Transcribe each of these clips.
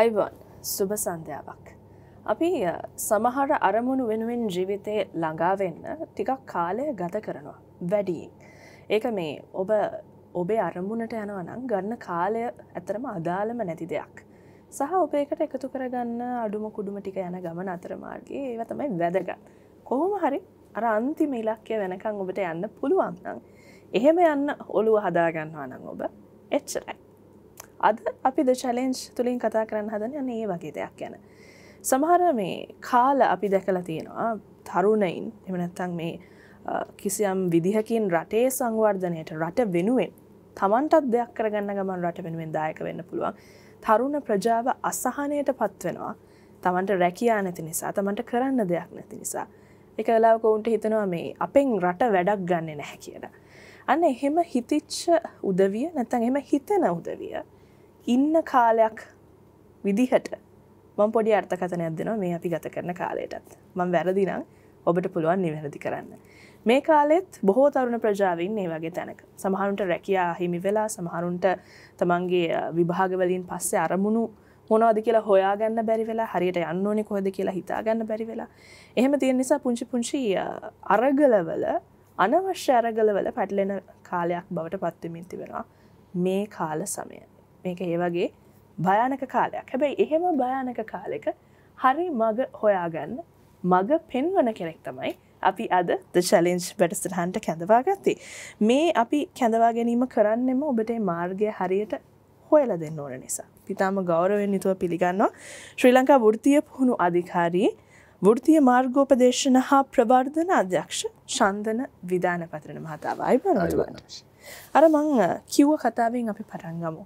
Ivan සුභ සන්ධ්‍යාවක්. අපි සමහර අරමුණු වෙනුවෙන් ජීවිතය ළඟාවෙන්න ටිකක් කාලය ගත කරනවා වැඩියෙන්. ඒක මේ ඔබ ඔබේ අරමුණට යනවනම් ගන්න කාලය ඇතරම අදාළම නැති දෙයක්. සහ ඔබේකට එකතු කරගන්න අඩුම කුඩුම ටික යන ගමන අතරමාර්ගේ ඒව තමයි වැදගත්. කොහොම හරි අර අන්තිම ඉලක්කය වෙනකං ඔබට යන්න පුළුවන්නම්. එහෙම යන්න ඔළුව හදාගන්නවා නම් ඔබ එච්චරයි. අද අපි ද චලෙන්ජ් තුළින් කතා කරන්න හදන යන ඒ වගේ දෙයක් ගැන. සමහර මේ කාල අපි දැකලා තියෙනවා තරුණයින් එමනැත්තන් මේ කිසියම් විදිහකින් රටේ සංවර්ධනයට රට වෙනුවෙන් තමන්ටත් දෙයක් කරගන්න ගමන් රට වෙනුවෙන් දායක වෙන්න පුළුවන්. තරුණ ප්‍රජාව අසහනයට පත්වෙනවා තමන්ට රැකයා නැති නිසා තමන්ට කරන්න දෙයක් නැති නිසා. එක වෙලාවක ඔවුන්ට හිතනවා මේ අපෙන් රට වැඩක් ගන්න නැහැ කියලා. අන්න එහෙම හිතිච්ච උදවිය නැතන් එම හිතෙන උදවිය ඉන්න කාලයක් විදිහට මං පොඩි අර්ථකතනයක් දෙනවා මේ අපි ගත කරන කාලයටත් මං වැරදි නම් ඔබට පුළුවන් නිවැරදි කරන්න. මේ කාලෙත් බොහෝ තරුණ ප්‍රජාවන් ඒ වගේ තැනක සමහරුන්ට රැකයා හිමි වෙලා සමහරුන්ට තමන්ගේ විභාගවලින් පස්සේ අරමුණු මොනවද කියලා හොයාගන්න බැරි වෙලා හරියට යන්න ඕනේ කොහෙද කියලා හිතාගන්න බැරි වෙලා. එහෙම තියෙන නිසා පුංචි පුංචි අරගලවල අනවශ්‍ය අරගලවල පැටලෙන කාලයක් බවට පත්වෙමින් තිබෙනවා මේ කාල සමය. මේක ඒ වගේ භයානක කාලයක් හැබැයි එහෙම භයානක කාලෙක හරි මග හොයාගන්න මග පෙන්වන කෙනෙක් තමයි අපි අද චලෙන්ජ් වැඩසටහන්ට කැඳවා ගත්තේ මේ අපි කැඳවා ගැනීම කරන්නෙම ඔබට මාර්ගය හරියට හොයල දෙන්න ඕන නිසා පිතාම ගෞරවෙන් නිතුව පිළිගන්නවා ශ්‍රී ලංකා වෘතිය පුහුණු අධිකාරී වෘතිය මාර්ගෝපදේශන හා ප්‍රවර්ධන අධ්‍යක්ෂ ශන්දන විධානපතරන මහතාවයි බනවරුවන්න. අර මං කිව්ව කතාවෙන් අපි පටන්ගමු.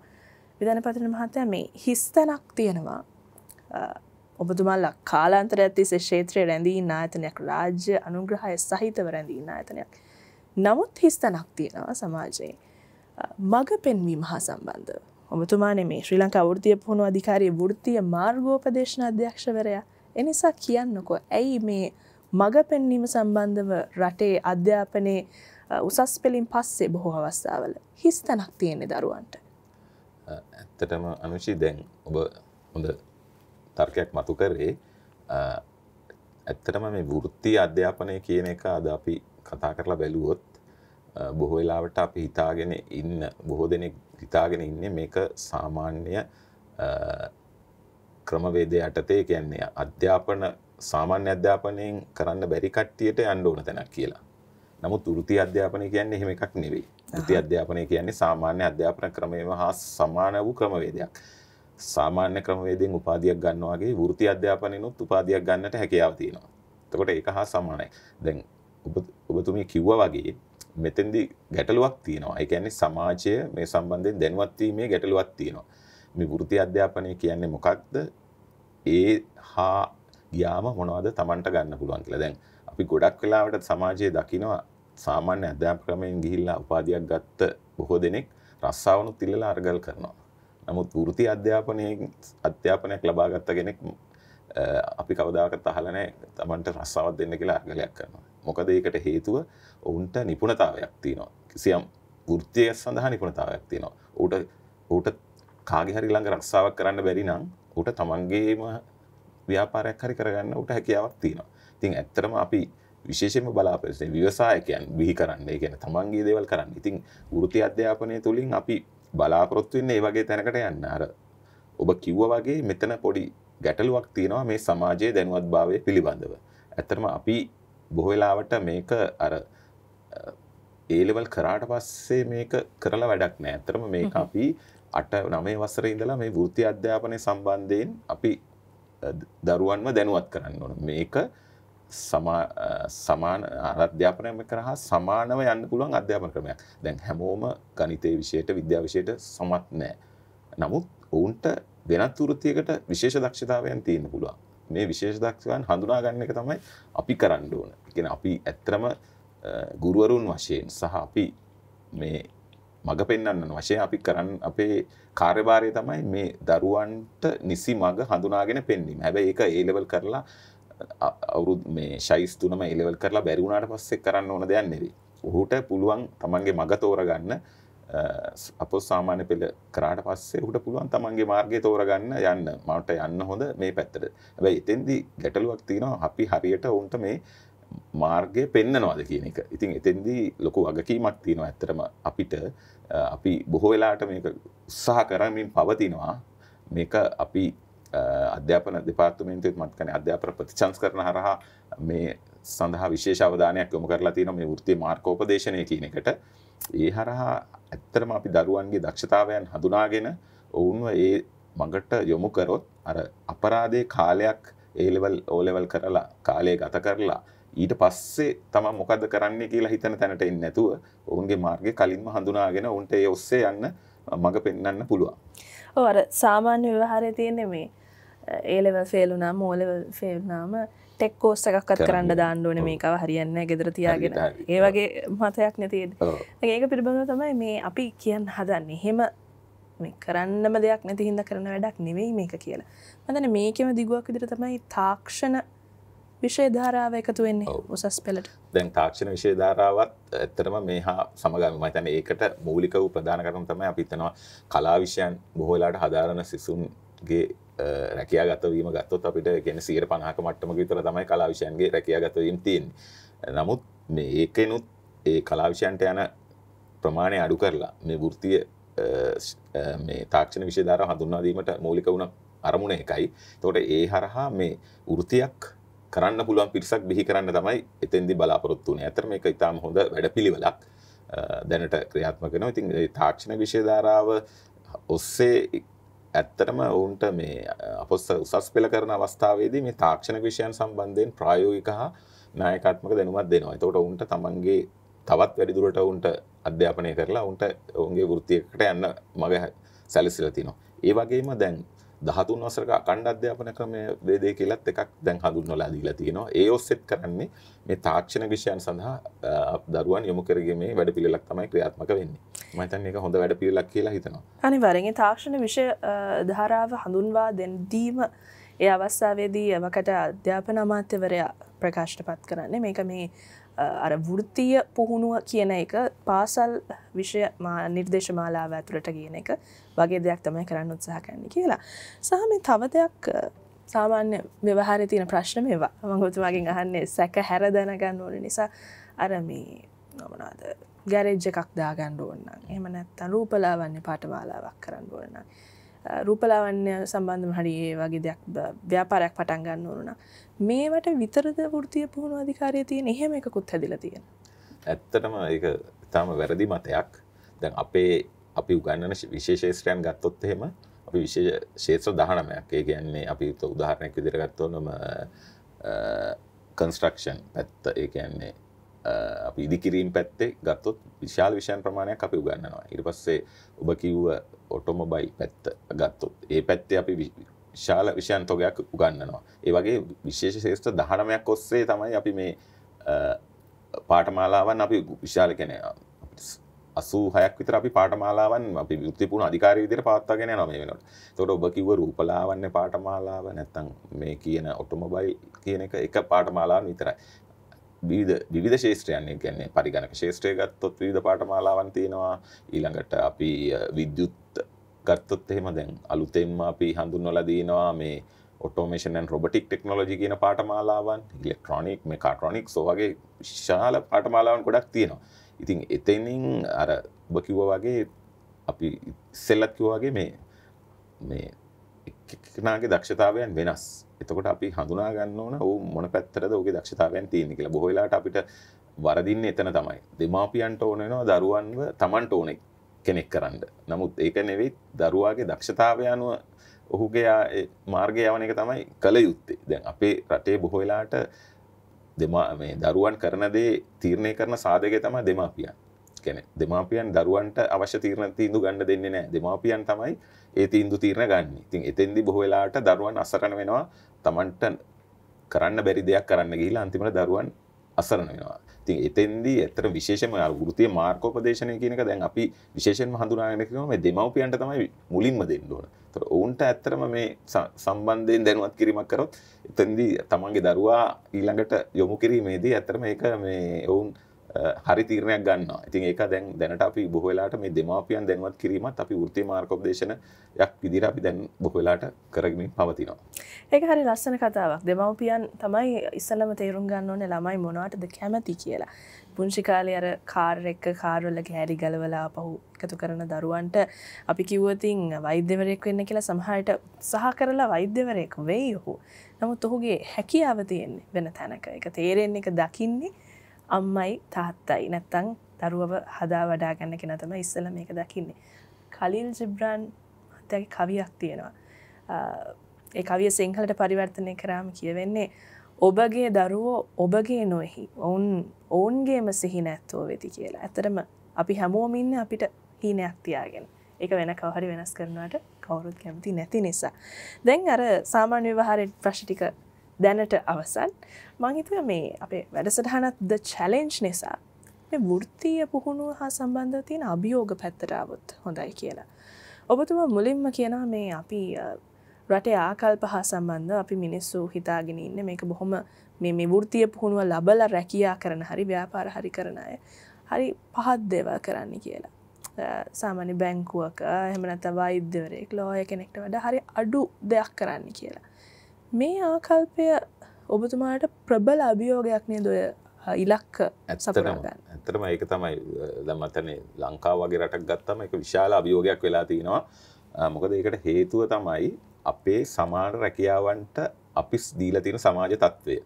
විධනපතන මහත්තය මේ හිස්තැනක් තියෙනවා ඔබතුමල්ල කාලාන්තර ඇති ශේත්‍රය රැඳීන්න ආයතනයක් රාජ්‍ය අනුග්‍රහය සහිතව රැඳීන්න ආයතනයක් නමුත් හිස්තනක් තියෙනවා සමාජයේ මග පෙන්වීම හා සම්බන්ධ ඔබතුමාන මේ ශ්‍රී ලංකා වෘතිය පුහුණු අධිකාරය වෘතිය මාර්ගෝපදේශන අධ්‍යක්ෂවරයා එනිසා කියන්නකො ඇයි මේ මග පෙන්වීම සම්බන්ධව රටේ අධ්‍යාපනයේ උසස් පෙළින් පස්සේ බොහෝ අවස්ථාවල හිස්තනක් තියෙනෙ දරුවන්ට ඇත්තටම අනුෂි දැන් ඔබ හොඳ තර්කයක් මතු කරේ ඇත්තටම මේ වෘත්ති අධ්‍යාපනය කියන එක අද අපි කතා කරලා බැලුවොත් බොහෝ වෙලාවට අපි හිතාගෙන ඉන්න බොහෝ දෙනෙක් හිතාගෙන ඉන්නේ මේක සාමාන්‍ය ක්‍රමවේදය යටතේ කියන්නේ අධ්‍යාපන සාමාන්‍ය අධ්‍යාපනයෙන් කරන්න බැරි කට්ටියට යන්න ඕන තැනක් කියලා නමුත් ෘති අධ්‍යාපනය කියන්නේ එහෙම එකක් නෙවෙයි. ෘති අධ්‍යාපනය කියන්නේ සාමාන්‍ය අධ්‍යාපන ක්‍රමයේම හා සමාන වූ ක්‍රමවේදයක්. සාමාන්‍ය ක්‍රමවේදයෙන් උපාධියක් ගන්නවා වගේ වෘත්ති අධ්‍යාපනයේනොත් උපාධියක් ගන්නට හැකියාව තියෙනවා. එතකොට ඒක හා සමානයි. දැන් ඔබ ඔබතුමී කිව්වා වගේ මෙතෙන්දි ගැටලුවක් තියෙනවා. ඒ කියන්නේ සමාජය මේ සම්බන්ධයෙන් දැනුවත් වීමේ ගැටලුවක් තියෙනවා. මේ වෘත්ති අධ්‍යාපනය කියන්නේ මොකක්ද? ඒ හා ගියාම මොනවද Tamanට ගන්න පුළුවන් කියලා. දැන් අපි ගොඩක් වෙලාවට සමාජයේ දකිනවා සාමාන්‍ය අධ්‍යාප ක්‍රමයෙන් ගිහිල්ලා උපාධයක් ගත්ත බොහෝ දෙනෙක් රස්සාාවනුත් ඉල්ලලා අර්ගල් කරනවා. නමුත් වෘති අධ්‍යාපනයෙන් අධ්‍යාපනයක් ලබා ගත්ත කෙනෙක් අපි කවදාකත් අහලනෑ තමන්ට රස්සාවත් දෙන්න කියලා අර්ගලයක් කරනවා. මොකද ඒකට හේතුව ඔවුන්ට නිපුණතාවයක් තියෙනවා. කිසියම් ෘත්තිය සඳහා නිපුණතාවයක් තියෙනවා. ඌට ඌට කාගෙහරි ළඟ රස්සාවක් කරන්න බැරි නම් ඌට තමන්ගේම ව්‍යාපාරයක් හරි කරගන්න ඌට හැකියාවක් තියෙනවා. ඉතින් ඇත්තටම අපි විශේෂම බලාපසේ විවසායකයන් බිහි කරන්නේ ගැන තමන්ගේ දේවල් කරන්න ඉතින් වෘති අධ්‍යාපනය තුළින් අපි බලාපොරොත්තුවෙන්න ඒ වගේ තැනකට යන්න අර ඔබ කිව්ව වගේ මෙතන පොඩි ගැටලුවක් තියෙනවා මේ සමාජයේ දැනුවත් භාවය පිළිබඳව. ඇත්තරම අපි බොහොවෙලාවට මේක අර ඒලෙවල් කරාට පස්සේ මේක කරලා වැඩක් නෑ ඇතරම මේක අපි අට නමේ වසර ඉඳලා මේ වෘති අධ්‍යාපනය සම්බන්ධයෙන් අපි දරුවන්ම දැනුවත් කරන්න ඕන මේක සමාන අරධ්‍යාපනයම කරහා සමානව යන්න පුළුවන් අධ්‍යාපන ක්‍රමයක් දැන් හැමෝම ගනිතය විෂයට විද්‍යාවිෂයට සමත් නෑ. නමුත් ඔවුන්ට වෙනත් තුෘතියකට විශේෂ දක්ෂතාවයන් තියෙන පුළුවන් මේ විශේෂ දක්ෂවන් හඳුනාගන්න එක තමයි අපි කරන්න ඕන එකෙන අපි ඇත්තරම ගුරුවරුන් වශයෙන් සහ අපි මේ මඟ පෙන්න්න වශය අපි කරන්න අපේ කාර්යභාරය තමයි මේ දරුවන්ට නිසි මඟ හඳුනාගෙන පෙන්න්නීම හැබ එක ඒලවල් කරලා අවුරුත් මේ ශයිස් තුනම එලෙවල් කරලා බැරිවුණට පස්සෙක් කරන්න ඕන දෙයක් නෙවේ. ඔහුට පුළුවන් තමන්ගේ මග තෝරගන්න අපො සාමාන්‍ය පෙළ කරාට පස්සේ හුට පුළුවන් තමන්ගේ මාර්ගය තෝරගන්න යන්න මට යන්න හොඳ මේ පැත්තට. ඇැයි එතෙන්දි ගැටලුවක් තියෙනවා අපි හරියට ඔවුන්ට මේ මාර්ගය පෙන්න්නනවාද කියන එක ඉතින් එතෙන්දී ලොකු වගකීමක් තියෙනවා ඇත්තරම අපිට අපි බොහෝ වෙලාට මේක උත්සාහ කරමින් පවතිනවා මේක අපි අධ්‍යාපන දෙපාර්තමේන්තුවත් මත්කන අධ්‍යාපන ප්‍රතිචංස් කරන හරහා මේ සඳහා විශේෂ අවධානයක් යොමු කරලා තියෙන මේ වෘත්තිය මාර්ගෝපදේශනය කියන එකට ඒ හරහා ඇත්තටම අපි දරුවන්ගේ දක්ෂතාවයන් හඳුනාගෙන ඔවුන්ව ඒ මඟට යොමු කරොත් අර අපරාධේ කාලයක් ඒ ලෙවල් ඕ ලෙවල් කරලා කාලය ගත කරලා ඊට පස්සේ තම මොකද කරන්නේ කියලා හිතන තැනට එන්නේ නැතුව ඔවුන්ගේ මාර්ගය කලින්ම හඳුනාගෙන ඔවුන්ට ඒ ඔස්සේ යන්න මඟ පෙන්වන්න පුළුවන්. ඔව් අර සාමාන්‍ය ව්‍යවහාරයේ තියෙන මේ ඒලෙව ෆේලුනම් මෝලව ෆේල්නාම ටෙක් කෝස් එකක්ත් කරන්න දාණ්ඩුවන මේකව හරියන්න ගෙදර තියාගෙන ඒ වගේ මතයක් නැතිද ඒක පිළිබඳව තමයි මේ අපි කියන්න හදන්නේ හෙම කරන්නම දෙයක් නැති හිද කරන වැඩක් නෙවෙයි මේක කියලා මදන මේකෙම දිගුවක් විදිර තමයි තාක්ෂණ විෂය ධාරාව එකතු වෙන්නේ උසස් පෙළට දැන් තාක්ෂණ විෂය ධාරාවත් ඇත්තටම මේ හා සමගම මම හිතන්නේ ඒකට මූලික වූ ප්‍රධාන කරුණු තමයි අපි හිතනවා කලා විෂයන් බොහෝ වෙලාට හදාරන සිසුන් ගේ රැකයා ගතවීම ගත්තොත් අපිට ගැන සීර පනාක මට්ටම විතර තමයි කලාවිෂයන්ගේ රැකයා ගතවීම් තියෙන් නමුත් මේ ඒකනුත් ඒ කලාවිෂයන්ට යන ප්‍රමාණය අඩු කරලා මේ වෘතිය තාක්ෂණ විශෂධාර හඳුන්වාදීමට මූලික වුණ අරමුණ එකයි තොට ඒ හරහා මේ වෘතියක් කරන්න පුළුවන් පිරිසක් බිහි කරන්න තමයි එතන්දි බලාපොරොත්තුවන ඇතර මේ එක ඉතාම හොඳ වැඩ පිළිවෙලක් දැනට ක්‍රියාත්මකන ඉතින් තාක්ෂණ විශෂධාරාව ඔස්සේ ඇත්තටම ඔවුන්ට මේ අපොස්ස උසස් පෙළ කරන අවස්ථාවේදී මේ තාක්ෂණක විෂයන් සම්බන්ධයෙන් ප්‍රායෝගික හා නායකාත්මක දැනුමක් දෙනවා. එතකොට ඔවුන්ට තමන්ගේ තවත් වැඩිදුරට ඔවුන්ට අධ්‍යාපනය කරලා ඔවුන්ට ඔවුන්ගේ වෘත්තියකට යන්න මඟ සැලසිලා තිනවා. ඒ වගේම දැන් දහතුන් වසරක අකණ්ඩ අධ්‍යාපන ක්‍රමය වේදේ කියලත් එකක් දැන් හඳුන්වලා දීලා තියෙනවා. ඒ ඔස්සෙත් කරන්නේ මේ තාක්ෂණ විෂයන් සඳහා දරුවන් යොමු කරගීමේ වැඩපිළිවෙලක් තමයි ක්‍රියාත්මක වෙන්නේ. මම හිතන්නේ ඒක හොඳ වැඩපිළිවෙලක් කියලා හිතනවා. අනිවාර්යෙන් ඒ තාක්ෂණ විෂය ධාරාව හඳුන්වා දෙන්නීම ඒ අවස්ථාවේදී යමකට අධ්‍යාපන අමාත්‍යවරයා ප්‍රකාශටපත් කරන්නේ මේක මේ අර වෘත්තිය පුහුණුව කියන එක පාසල් විෂය නිර්දේශමාලාව ඇතුළට කියන එක වගේ දෙයක් තමයි කරන්න උත්සාහ කරන්න කියලා සහ මේ තව දෙයක් සාමාන්‍ය ව්‍යවහාර තියෙන ප්‍රශ්න මේවා මඟතුමාගෙන් අහන්නේ සැක හැර දැනගන්න ඕන නිසා අර මේ නොමනාද ගැරෙජ්ජ එකක් දාගන්න ඕන්න එහම නැත්තන් රූපලාවන්නේ පාටමාලාවක් කරන්න ඕන්න රූපලාවන්‍ය සම්බන්ධම හරි ඒ වගේ දෙයක් ව්‍යාපාරයක් පටන් ගන්න ඕනුන මේවට විතරද ෘතිය පුහුණු අධිකාරය තියෙන එහෙම එකකුත් හැදිල තියෙන ඇත්තටම ඒ ඉතාම වැරදි මතයක් දැන් අපේ අපි උගන්නන විශේෂේත්‍රයන් ගත්තොත් එහෙම අපි විශේෂ ශේත්‍ර දහනමයක් ඒ ගැන්නේ අපි උදාහරණයක් විදිරගත්තෝ නොම කන්ස්ට්‍රක්ෂන් පැත්ත ඒ ඇන්නේ අපි ඉදිකිරීම් පැත්තේ ගත්තොත් විශාල විෂයන් ප්‍රමාණයක් අපි උගන්නවා ඉරිපස්සේ ඔබ කිව්ව ඔටොමබයි පැත්ත ගත්තොත් ඒ පැත්තේ අපි විශාල විෂයන් තොගයක් උගන්නනවා ඒ වගේ විශේෂ ශේෂ්ඨ දහනමයක් ඔස්සේ තමයි අපි මේ පාටමාලාවන් අපි විශාල කෙන අසූ හයක් විතර අපි පාටමාලාවන් අපි යුක්තිපුුණ අධිකාර විදිර පවත්තාගෙන නොම වෙනට තොට ඔබ කිව රූපලාවන්න පාටමාලාව නැත්තං මේ කියන ඔටොමබයි කියන එක එක පාටමාලාව විතරයි විවිධ ශේෂත්‍රයන්නේ ගැන්නේ පරිගණක ශේෂත්‍රය ගත්තොත් විධ පාටමාලාවන් තියෙනවා ඊළඟට අපි විද්‍යුත් ගත්තොත් එහෙම දැන් අලුතෙන්ම අපි හඳුන්වලා දීනවා මේ ඔටෝමේෂන් ඇන් රොබටික් ටෙක්නොලජි කියන පාටමාලාවන් ඉලෙක්ට්‍රොනික් මේ කාට්‍රොනික් සෝවගේ විශාල පාටමාලාවන් ගොඩක් තියෙනවා ඉතින් එතනින් අර ඔබ කිව්ව වගේ අපි ඉස්සෙල්ලත් කිව්වා වගේ මේ මේ එකනාගේ දක්ෂතාවයන් වෙනස් එතකොට අපි හඳුනා ගන්න ඕන ඔහු මොන පැත්තරද ඔහුගේ දක්ෂතාවයන් තියෙන්නේ කියලා බොහෝ වෙලාවට අපිට වරදින්නේ එතන තමයි දෙමාපියන්ට ඕන වෙනවා දරුවන්ව Tamanට ඕන කෙනෙක් කරන්න නමුත් ඒක නෙවෙයි දරුවාගේ දක්ෂතාවය අනුව ඔහුගේ මාර්ගය යවන එක තමයි කළ යුත්තේ දැන් අපේ රටේ බොහෝ වෙලාවට දෙමා මේ දරුවන් කරන දේ තීරණය කරන සාධකය තමයි දෙමාපියන් කැන දෙමාපියන් දරුවන්ට අවශ්‍ය තීරණ තිීන්දු ගන්න දෙන්න නෑ දෙමාපියන් තමයි ඒ තිීන්දු තීරණ ගන්න ඉතින් එතෙන්දි බොහවෙලාට දරුවන් අසරණ වෙනවා තමන්ට කරන්න බැරි දෙයක් කරන්න ගිහිලා අන්තිමට දරුවන් අසරණ වෙනවා තින් එතෙන්දී ඇතර විශේෂම ගෘතිය මාර්කෝපදේශනය කියනක දැන් අපි විශේෂෙන් හඳුනාගෙනකම මේ දෙමවපියන්ට තමයි මුලින්ම දෙන්න ඕන තර ඔවුන්ට ඇත්තරම මේ සම්බන්ධයෙන් දැනුවත් කිරීමක් කරොත් එතන්දී තමන්ගේ දරුවා ඊළඟට යොමු කිරීමේදී ඇතරම එක මේ ඔවුන් හරි තීරණයක් ගන්නවා ඉතින් ඒක දැන් දැනට අපි බොහෝ වෙලාට මේ දෙමාපියන් දැනුවත් කිරීමත් අපි වෘත්තීය මාර්ගෝපදේශනයක් විදිහට අපි දැන් බොහෝ වෙලාට කරගෙන පවතිනවා ඒක හරි ලස්සන කතාවක් දෙමාපියන් තමයි ඉස්සලම තේරුම් ගන්න ඕනේ ළමයි මොනවටද කැමති කියලා පුංචි කාලේ අර කාර් එක කාර්වල ගෑරි ගලවලා පහු එකතු කරන දරුවන්ට අපි කිව්වතින් වෛද්‍යවරයෙක් වෙන්න කියලා සමහරට උත්සාහ කරලා වෛද්‍යවරයෙක් වෙයි ඔහු නමුත් ඔහුගේ හැකියාව තියෙන්නේ වෙන තැනක එක තේරෙන්නේ එක දකින්නේ අම්මයි තාත්තයි නැත්තං දරුවව හදා වඩා ගන්න කෙන තම ඉස්සල මේක දකින්නේ. කලිල් ජිබ්‍රාන් මතගේ කවියක් තියෙනවා. ඒ කවිය සිංහලට පරිවර්තනය කරාම කියවෙන්නේ ඔබගේ දරුවෝ ඔබගේ නොෙහි ඔවුන් ඔවුන්ගේම සිහි නැත්තෝ වෙති කියලා. ඇතරම අපි හැමෝමින්න අපිට හීනයක් තියාගෙන. එක වෙන කවහරි වෙනස් කරනට කවුරුත් කැමති නැති නිසා. දැන් අර සාමාන්‍ය විවාහරයට ප්‍රශ්ටික දැනට අවසන් මංහිතුව මේ අපේ වැඩසටහනත් ද චැලෙන්ජ් නිසා වෘත්තිය පුහුණුව හා සම්බන්ධ තියෙන අභියෝග පැත්තරාවත් හොඳයි කියලා. ඔබතුමා මුලින්ම කියනා මේ අපි රටේ ආකල්ප හා සම්බන්ධ අපි මිනිස්සු හිතාගෙන ඉන්න මේක බොහොම මේ වෘතිය පුහුණුව ලබල රැකයා කරන හරි ව්‍යාපාර හරි කරන අය හරි පහත් දෙවල් කරන්න කියලා. සාමාන්‍ය බැංකුවක හෙමනත වෛද්‍යවරෙක් ලෝය කෙනෙක්ට වඩ හරි අඩු දෙයක් කරන්න කියලා. මේ ආකල්පය ඔබතුමාට ප්‍රබල අභියෝගයක් නේ දොය ඉලක්ක ඇත්තටම ඇත්තටම ඒක තමයි දමතනේ ලංකා වගේ රටක් ගත්තම එක විශාල අභියෝගයක් වෙලා තියෙනවා මොකද ඒකට හේතුව තමයි අපේ සමාන රැකියාවන්ට අපිස් දීල තියෙන සමාජ තත්ත්වය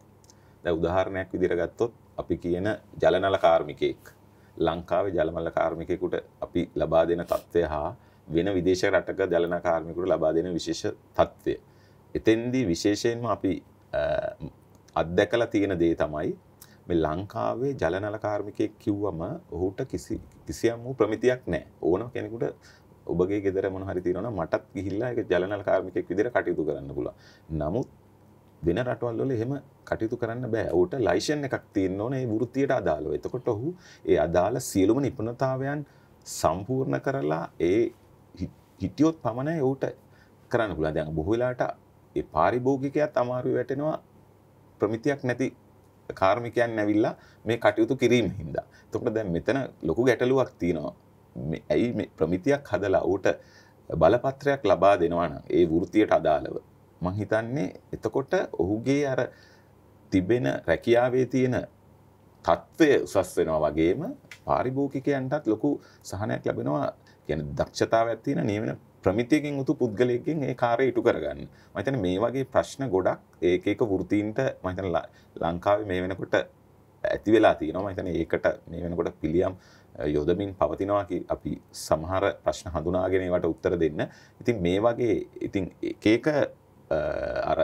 දැ උදාහරණයක් විදිරගත්තොත් අපි කියන ජලනල කාර්මිකයෙක් ලංකාවේ ජලමල්ල කාර්මිකෙකුට අපි ලබා දෙන තත්ත්වය හා වෙන විදේශ රටක ජලන කාර්මිකුට ලබා දෙන විශේෂ තත්ත්වය එතෙන්දී විශේෂයෙන්ම අපි අත්දැකලා තියෙන දේ තමයි මේ ලංකාවේ ජලනල කාර්මිකයෙක් කිව්වම ඔහුට කිසි කිසියම් වූ ප්‍රමිතියක් නැහැ. ඕන කෙනෙකුට ඔබගේ ගෙදර මොන හරි තියෙනවා මටත් ගිහිල්ලා ඒක ජලනල කාර්මිකයෙක් විදිහට කටයුතු කරන්න පුළුවන්. නමුත් වෙන රටවල් වල එහෙම කටයුතු කරන්න බෑ. ඌට ලයිසන් එකක් තියෙන්න ඕනේ ඒ වෘත්තියට අදාළව. එතකොට ඔහු ඒ අදාළ සියලුම නිපුණතාවයන් සම්පූර්ණ කරලා ඒ හිටියොත් පමණයි ඌට කරන්න පුළුවන්. දැන් බොහෝ වෙලාවට ඒ පාරිභෝගිකයත් අමාරු වැටෙනවා ප්‍රමිතියක් නැති කාර්මිකයන් නැවිල්ලා මේ කටයුතු කිරීම හින්දා. එතකොට දැන් මෙතන ලොකු ගැටලුවක් තියෙනවා. මේ ඇයි මේ ප්‍රමිතියක් හදලා ඌට බලපත්‍රයක් ලබා දෙනවා නම් ඒ වෘත්තියට අදාළව මං හිතන්නේ එතකොට ඔහුගේ අර තිබෙන රැකියාවේ තියෙන තත්ත්වය උසස් වෙනවා වගේම පාරිභෝගිකයන්ටත් ලොකු සහනයක් ලැබෙනවා කියන්නේ දක්ෂතාවයක් තියෙන නියමන ප්‍රමිතියකින් උතු පුද්ගලයකින් ඒ කාරය ඉටු කරගන්න මතන මේ වගේ ප්‍රශ්න ගොඩක් ඒකක වෘතීන්ට මතන ලංකාව මේ වෙනකොට ඇති වෙලා තියෙනවා මතන ඒකට මේ වෙනකොට පිළියම් යොදමින් පවතිනවා අපි සමහර ප්‍රශ්න හඳුනාගෙනවට උත්තර දෙන්න ඉතින් මේ වගේ ඉතින් ඒක අර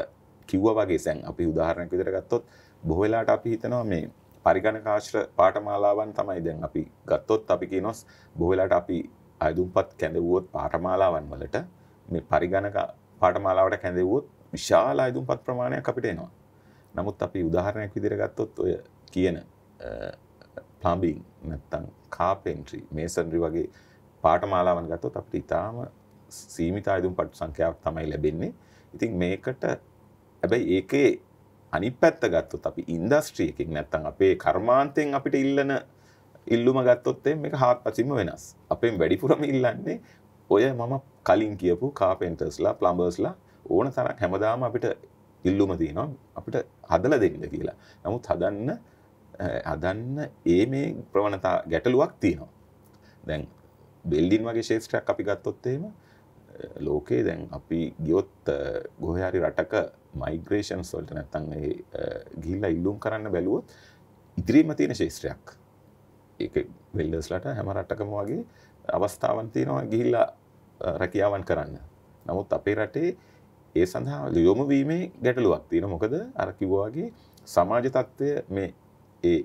කිව්ව වගේ සැන් අපි උදාහරණයක් විදිහට ගත්තොත් බොහෝ වෙලාවට අපි හිතනවා මේ පරිගණකාශ්‍ර පාඨමාලාවන් තමයි දැන් අපි ගත්තොත් අපි කියනොස් බොහෝ වෙලාවට අපි අයදුම්පත් කැඳවුවොත් පාටමාලාවන් වලට මේ පරිගණක පාටමාලාවට කැඳෙවුවොත් විශාල අයදුම්පත් ප්‍රමාණයක් අපිට එනවා. නමුත් අපි උදාහරණයක් විදිහට ගත්තොත් ඔය කියන ප්ලම්බින් නැත්තම් කාපෙන්ට්‍රි මේසන්රි වගේ පාටමාලාවන් ගත්තොත් අපිට ඉතාම සීමිත අයදුම්පත් සංඛ්‍යාවක් තමයි ලැබෙන්නේ. ඉතින් මේකට හැබැයි ඒකේ අනිත් පැත්ත ගත්තොත් අපි ඉන්ඩස්ට්‍රි එකකින් නැත්තම් අපේ කර්මාන්තයෙන් අපිට ඉල්ලන ඉල්ලුම ගත්තොත්තේ මේ හත් පසිම වෙනස් අපෙන් වැඩිපුරම ඉල්ලන්නේ ඔය මම කලින් කියපු කාපෙන්ටර්ස්ලා ප්ලම්බර්ස්ලා ඕන තරක් හැමදාම අපිට ඉල්ලුම තියෙනවා අපිට හදල දෙන්න කියලා නමුත් හදන්න හදන්න ඒ මේ ප්‍රවණතා ගැටලුවක් තියෙනවා දැන් බෙල්ඩින් වගේ ශේෂත්‍රයක් අපි ගත්තොත්තේම ලෝකේ දැන් අපි ගියොත් ගොහයාරි රටක මයිග්‍රේෂන් සොල්ට නැත්තන් ගිල්ලා ඉල්ලුම් කරන්න බැලුවොත් ඉදිරිම තියෙන ශේෂත්‍රයක් ඒ වෙල්ඩස්ලට හැම රට්ටකම වගේ අවස්ථාවන් තියෙනවා ගිහිල්ලා රැකියාවන් කරන්න නමුත් අපේ රටේ ඒ සඳහා යොමුවීමේ ගැටලුවක් තියෙන මොකද අරකිවවාගේ සමාජ තත්ත්වය මේ ඒ